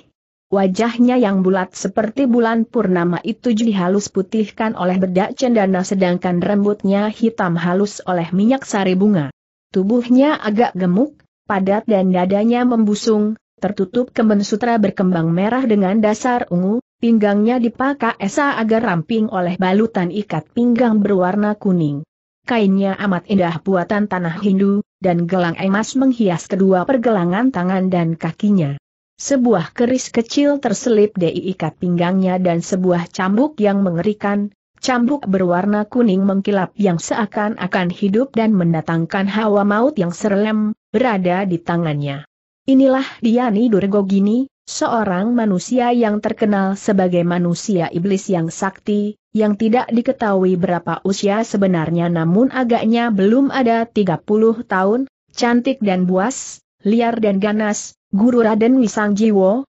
Wajahnya yang bulat seperti bulan purnama itu jadi halus putihkan oleh bedak cendana sedangkan rambutnya hitam halus oleh minyak sari bunga. Tubuhnya agak gemuk, padat dan dadanya membusung, tertutup kemben sutra berkembang merah dengan dasar ungu, pinggangnya dipakai esa agar ramping oleh balutan ikat pinggang berwarna kuning. Kainnya amat indah buatan tanah Hindu, dan gelang emas menghias kedua pergelangan tangan dan kakinya. Sebuah keris kecil terselip di ikat pinggangnya dan sebuah cambuk yang mengerikan, cambuk berwarna kuning mengkilap yang seakan-akan hidup dan mendatangkan hawa maut yang serlem, berada di tangannya. Inilah Diani Durgogini, seorang manusia yang terkenal sebagai manusia iblis yang sakti, yang tidak diketahui berapa usia sebenarnya namun agaknya belum ada 30 tahun, cantik dan buas, liar dan ganas, guru Raden Wisang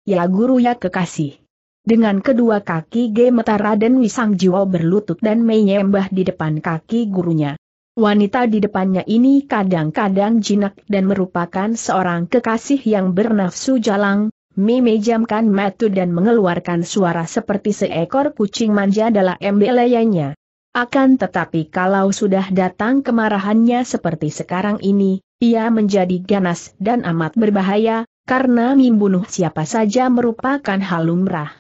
ya guru ya kekasih. Dengan kedua kaki gemetar Raden Wisang berlutut dan menyembah di depan kaki gurunya. Wanita di depannya ini kadang-kadang jinak dan merupakan seorang kekasih yang bernafsu jalang, Memejamkan mata dan mengeluarkan suara seperti seekor kucing manja dalam embelayanya. Akan tetapi kalau sudah datang kemarahannya seperti sekarang ini, ia menjadi ganas dan amat berbahaya, karena membunuh siapa saja merupakan hal lumrah.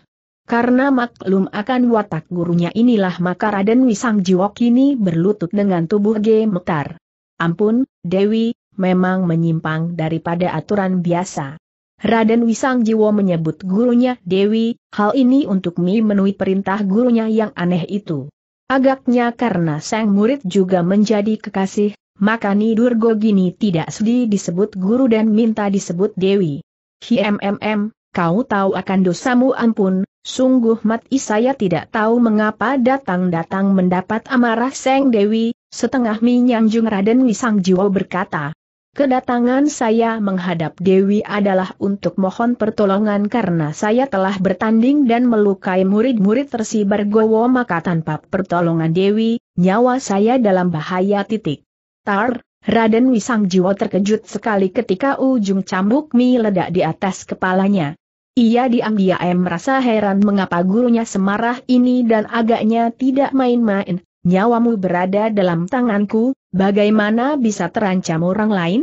Karena maklum akan watak gurunya inilah maka Raden Wisang Jiwo kini berlutut dengan tubuh gemetar. Ampun, Dewi, memang menyimpang daripada aturan biasa. Raden Wisang Jiwo menyebut gurunya Dewi, hal ini untuk memenuhi perintah gurunya yang aneh itu. Agaknya karena sang murid juga menjadi kekasih, maka Nidur Gogini tidak sedih disebut guru dan minta disebut Dewi. Hmmm, kau tahu akan dosamu ampun, Sungguh mati saya tidak tahu mengapa datang-datang mendapat amarah Seng Dewi, setengah Minyanjung Raden Wisang Jiwo berkata. Kedatangan saya menghadap Dewi adalah untuk mohon pertolongan karena saya telah bertanding dan melukai murid-murid tersibar gowo maka tanpa pertolongan Dewi, nyawa saya dalam bahaya titik. Tar, Raden Wisang Jiwo terkejut sekali ketika ujung cambuk ledak di atas kepalanya. Ia diam-diam merasa heran mengapa gurunya semarah ini dan agaknya tidak main-main, nyawamu berada dalam tanganku, bagaimana bisa terancam orang lain?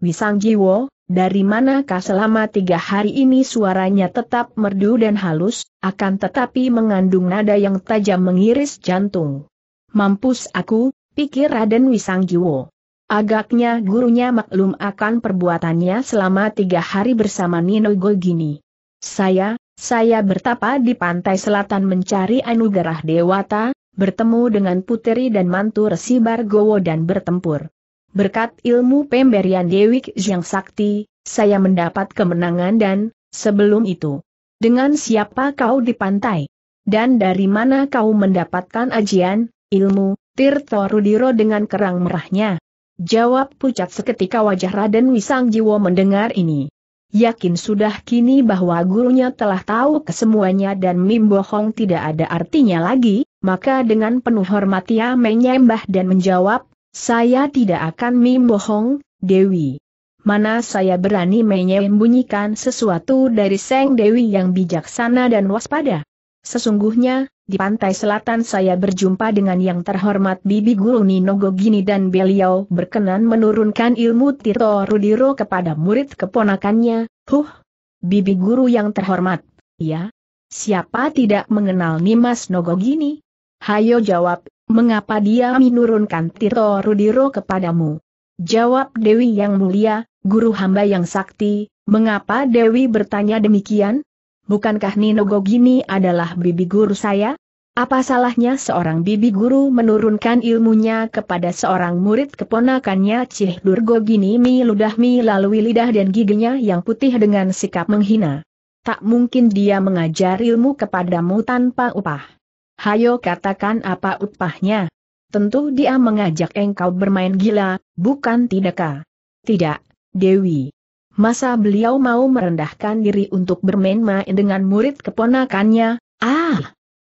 Wisang Jiwo, dari manakah selama tiga hari ini suaranya tetap merdu dan halus, akan tetapi mengandung nada yang tajam mengiris jantung. Mampus aku, pikir Raden Wisang Jiwo. Agaknya gurunya maklum akan perbuatannya selama tiga hari bersama Nino Golgini. Saya, saya bertapa di pantai selatan mencari anugerah dewata, bertemu dengan puteri dan mantu Resi Bargowo dan bertempur. Berkat ilmu pemberian Dewi yang Sakti, saya mendapat kemenangan dan, sebelum itu, dengan siapa kau di pantai? Dan dari mana kau mendapatkan ajian, ilmu, Tirto Rudiro dengan kerang merahnya? Jawab pucat seketika wajah Raden Wisangjiwo mendengar ini yakin sudah kini bahwa gurunya telah tahu kesemuanya dan Mim Bohong tidak ada artinya lagi, maka dengan penuh hormat ia menyembah dan menjawab, saya tidak akan Mim Bohong, Dewi. Mana saya berani menyembunyikan sesuatu dari Seng Dewi yang bijaksana dan waspada? Sesungguhnya, di pantai selatan saya berjumpa dengan yang terhormat Bibi Guru Nino Gogini dan beliau berkenan menurunkan ilmu Tito Rudiro kepada murid keponakannya, huh, Bibi Guru yang terhormat, ya? Siapa tidak mengenal Nimas Nogogini? Hayo jawab, mengapa dia menurunkan Tito Rudiro kepadamu? Jawab Dewi yang mulia, guru hamba yang sakti, mengapa Dewi bertanya demikian? bukankah Nino Gogini adalah bibi guru saya? Apa salahnya seorang bibi guru menurunkan ilmunya kepada seorang murid keponakannya Cih Gogini mi ludah mi lalui lidah dan giginya yang putih dengan sikap menghina. Tak mungkin dia mengajar ilmu kepadamu tanpa upah. Hayo katakan apa upahnya. Tentu dia mengajak engkau bermain gila, bukan tidakkah? Tidak, Dewi. Masa beliau mau merendahkan diri untuk bermain-main dengan murid keponakannya? Ah!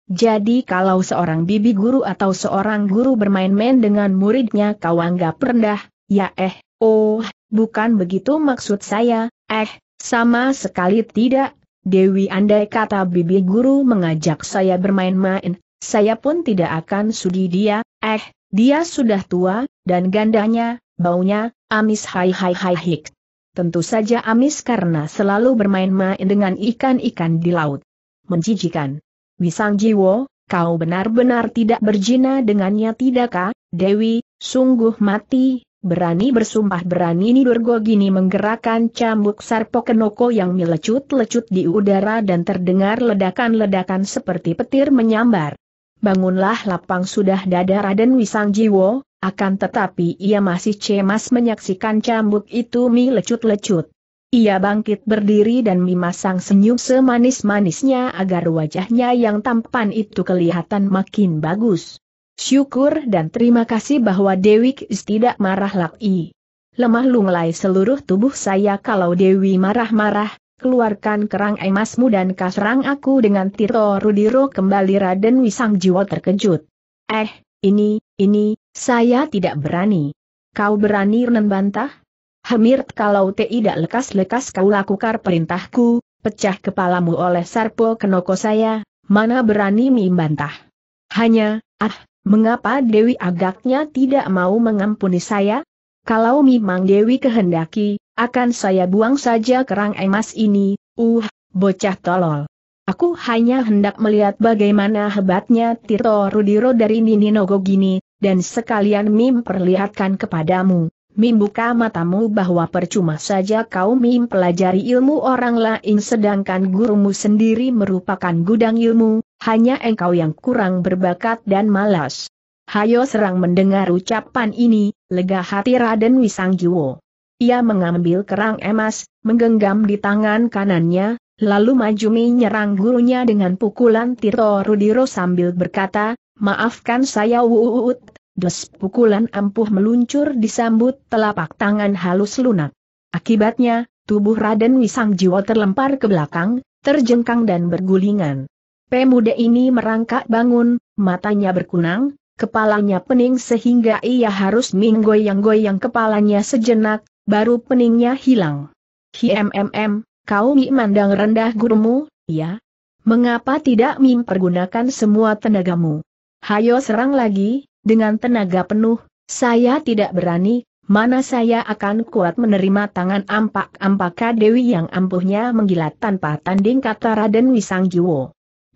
Jadi kalau seorang bibi guru atau seorang guru bermain-main dengan muridnya kau anggap rendah, ya eh, oh, bukan begitu maksud saya, eh, sama sekali tidak. Dewi andai kata bibi guru mengajak saya bermain-main, saya pun tidak akan sudi dia, eh, dia sudah tua, dan gandanya, baunya, amis hai hai hai hik. Tentu saja amis karena selalu bermain-main dengan ikan-ikan di laut. Menjijikan. Wisang Jiwo, kau benar-benar tidak berjina dengannya tidakkah, Dewi, sungguh mati, berani bersumpah berani Nidurgo gini menggerakkan cambuk Sarpokenoko yang melecut-lecut di udara dan terdengar ledakan-ledakan seperti petir menyambar. Bangunlah lapang sudah dada Raden Wisang Jiwo, akan tetapi ia masih cemas menyaksikan cambuk itu mi lecut-lecut. Ia bangkit berdiri dan memasang senyum semanis-manisnya agar wajahnya yang tampan itu kelihatan makin bagus. Syukur dan terima kasih bahwa Dewi Kis tidak marah lagi. Lemah lunglai seluruh tubuh saya kalau Dewi marah-marah, keluarkan kerang emasmu dan kasrang aku dengan Tito Rudiro kembali Raden Wisang Jiwo terkejut. Eh, ini, ini, saya tidak berani. Kau berani bantah? Hemirt kalau tidak lekas-lekas kau lakukan perintahku, pecah kepalamu oleh Sarpo Kenoko saya, mana berani membantah. Hanya, ah, mengapa Dewi agaknya tidak mau mengampuni saya? Kalau memang Dewi kehendaki, akan saya buang saja kerang emas ini, uh, bocah tolol. Aku hanya hendak melihat bagaimana hebatnya Tirto Rudiro dari Nininogo gini, dan sekalian Mim perlihatkan kepadamu. Mim buka matamu bahwa percuma saja kau Mim pelajari ilmu orang lain sedangkan gurumu sendiri merupakan gudang ilmu, hanya engkau yang kurang berbakat dan malas. Hayo serang mendengar ucapan ini, lega hati Raden Wisangjiwo. Ia mengambil kerang emas, menggenggam di tangan kanannya, lalu maju menyerang gurunya dengan pukulan Tirto Rudiro sambil berkata, Maafkan saya wuut, des pukulan ampuh meluncur disambut telapak tangan halus lunak. Akibatnya, tubuh Raden Wisang Jiwo terlempar ke belakang, terjengkang dan bergulingan. Pemuda ini merangkak bangun, matanya berkunang, kepalanya pening sehingga ia harus menggoyang-goyang kepalanya sejenak, baru peningnya hilang. HMMM, kau memandang rendah gurumu, ya? Mengapa tidak mempergunakan semua tenagamu? hayo serang lagi, dengan tenaga penuh, saya tidak berani, mana saya akan kuat menerima tangan ampak-ampaka Dewi yang ampuhnya menggilat tanpa tanding kata Raden Wisang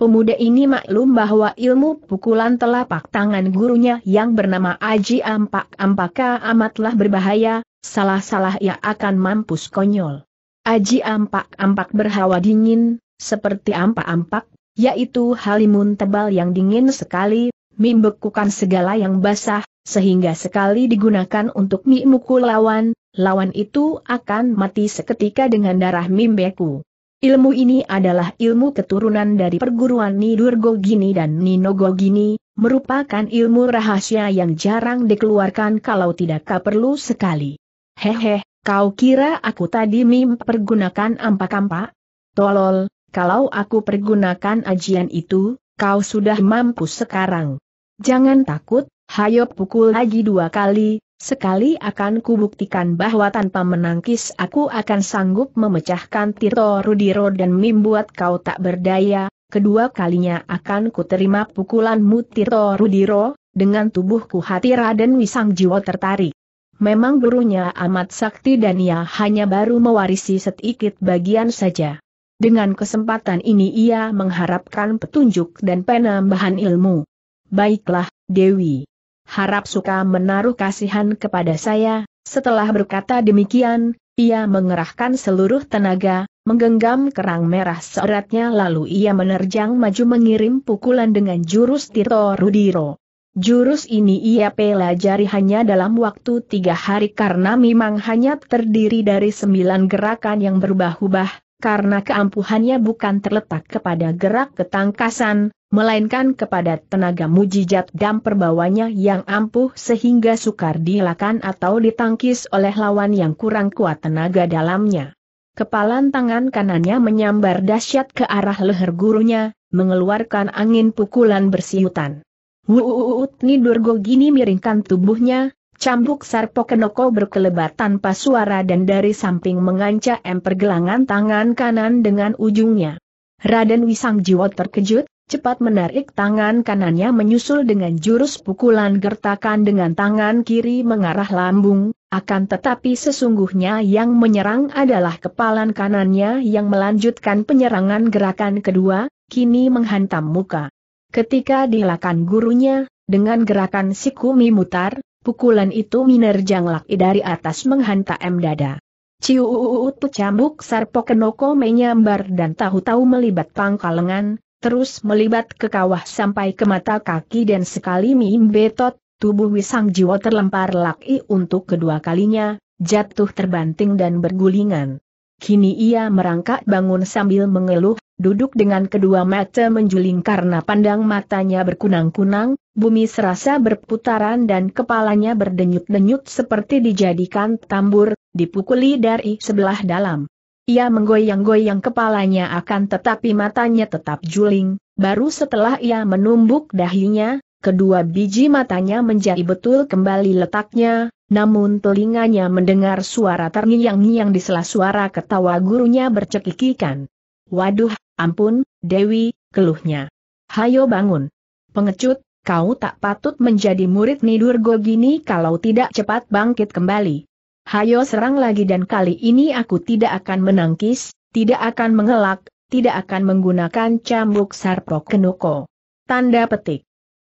Pemuda ini maklum bahwa ilmu pukulan telapak tangan gurunya yang bernama Aji Ampak Ampaka amatlah berbahaya, salah-salah ia akan mampus konyol. Aji Ampak Ampak berhawa dingin, seperti ampak-ampak, yaitu halimun tebal yang dingin sekali mie bekukan segala yang basah, sehingga sekali digunakan untuk mie mukul lawan, lawan itu akan mati seketika dengan darah mie beku. Ilmu ini adalah ilmu keturunan dari perguruan Nidurgogini dan Ninogogini, merupakan ilmu rahasia yang jarang dikeluarkan kalau tidak perlu sekali. Hehe, kau kira aku tadi mim pergunakan ampak-ampak? Tolol, kalau aku pergunakan ajian itu, kau sudah mampu sekarang. Jangan takut, hayo pukul lagi dua kali, sekali akan kubuktikan bahwa tanpa menangkis aku akan sanggup memecahkan Tirto Rudiro dan membuat kau tak berdaya, kedua kalinya akan kuterima pukulanmu Tirto Rudiro, dengan tubuhku hati Raden Wisang Jiwa tertarik. Memang gurunya amat sakti dan ia hanya baru mewarisi sedikit bagian saja. Dengan kesempatan ini ia mengharapkan petunjuk dan penambahan ilmu. Baiklah, Dewi. Harap suka menaruh kasihan kepada saya, setelah berkata demikian, ia mengerahkan seluruh tenaga, menggenggam kerang merah seratnya lalu ia menerjang maju mengirim pukulan dengan jurus Tito Rudiro. Jurus ini ia pelajari hanya dalam waktu tiga hari karena memang hanya terdiri dari sembilan gerakan yang berubah-ubah karena keampuhannya bukan terletak kepada gerak ketangkasan, melainkan kepada tenaga mujizat dan perbawanya yang ampuh sehingga sukar dilakan atau ditangkis oleh lawan yang kurang kuat tenaga dalamnya. Kepalan tangan kanannya menyambar dahsyat ke arah leher gurunya, mengeluarkan angin pukulan bersiutan. Wuut Nidurgo gini miringkan tubuhnya, Cambuk Sarpokenoko berkelebat tanpa suara dan dari samping mengancam pergelangan tangan kanan dengan ujungnya. Raden Wisang terkejut, cepat menarik tangan kanannya menyusul dengan jurus pukulan gertakan dengan tangan kiri mengarah lambung, akan tetapi sesungguhnya yang menyerang adalah kepalan kanannya yang melanjutkan penyerangan gerakan kedua, kini menghantam muka. Ketika dilakukan gurunya, dengan gerakan siku mimutar, Pukulan itu menerjang laki dari atas menghantam dada. Ciuuut pecambuk Sarpokenoko menyambar dan tahu-tahu melibat pangkal lengan, terus melibat ke kawah sampai ke mata kaki dan sekali mimbetot, tubuh Wisang jiwa terlempar laki untuk kedua kalinya, jatuh terbanting dan bergulingan. Kini ia merangkak bangun sambil mengeluh, duduk dengan kedua mata menjuling karena pandang matanya berkunang-kunang, bumi serasa berputaran dan kepalanya berdenyut-denyut seperti dijadikan tambur, dipukuli dari sebelah dalam. Ia menggoyang-goyang kepalanya akan tetapi matanya tetap juling, baru setelah ia menumbuk dahinya, kedua biji matanya menjadi betul kembali letaknya, namun telinganya mendengar suara terngiang-ngiang di sela suara ketawa gurunya bercekikikan. Waduh, ampun, Dewi, keluhnya. Hayo bangun. Pengecut, kau tak patut menjadi murid Nidurgo gini kalau tidak cepat bangkit kembali. Hayo serang lagi dan kali ini aku tidak akan menangkis, tidak akan mengelak, tidak akan menggunakan cambuk sarpok kenoko. Tanda petik.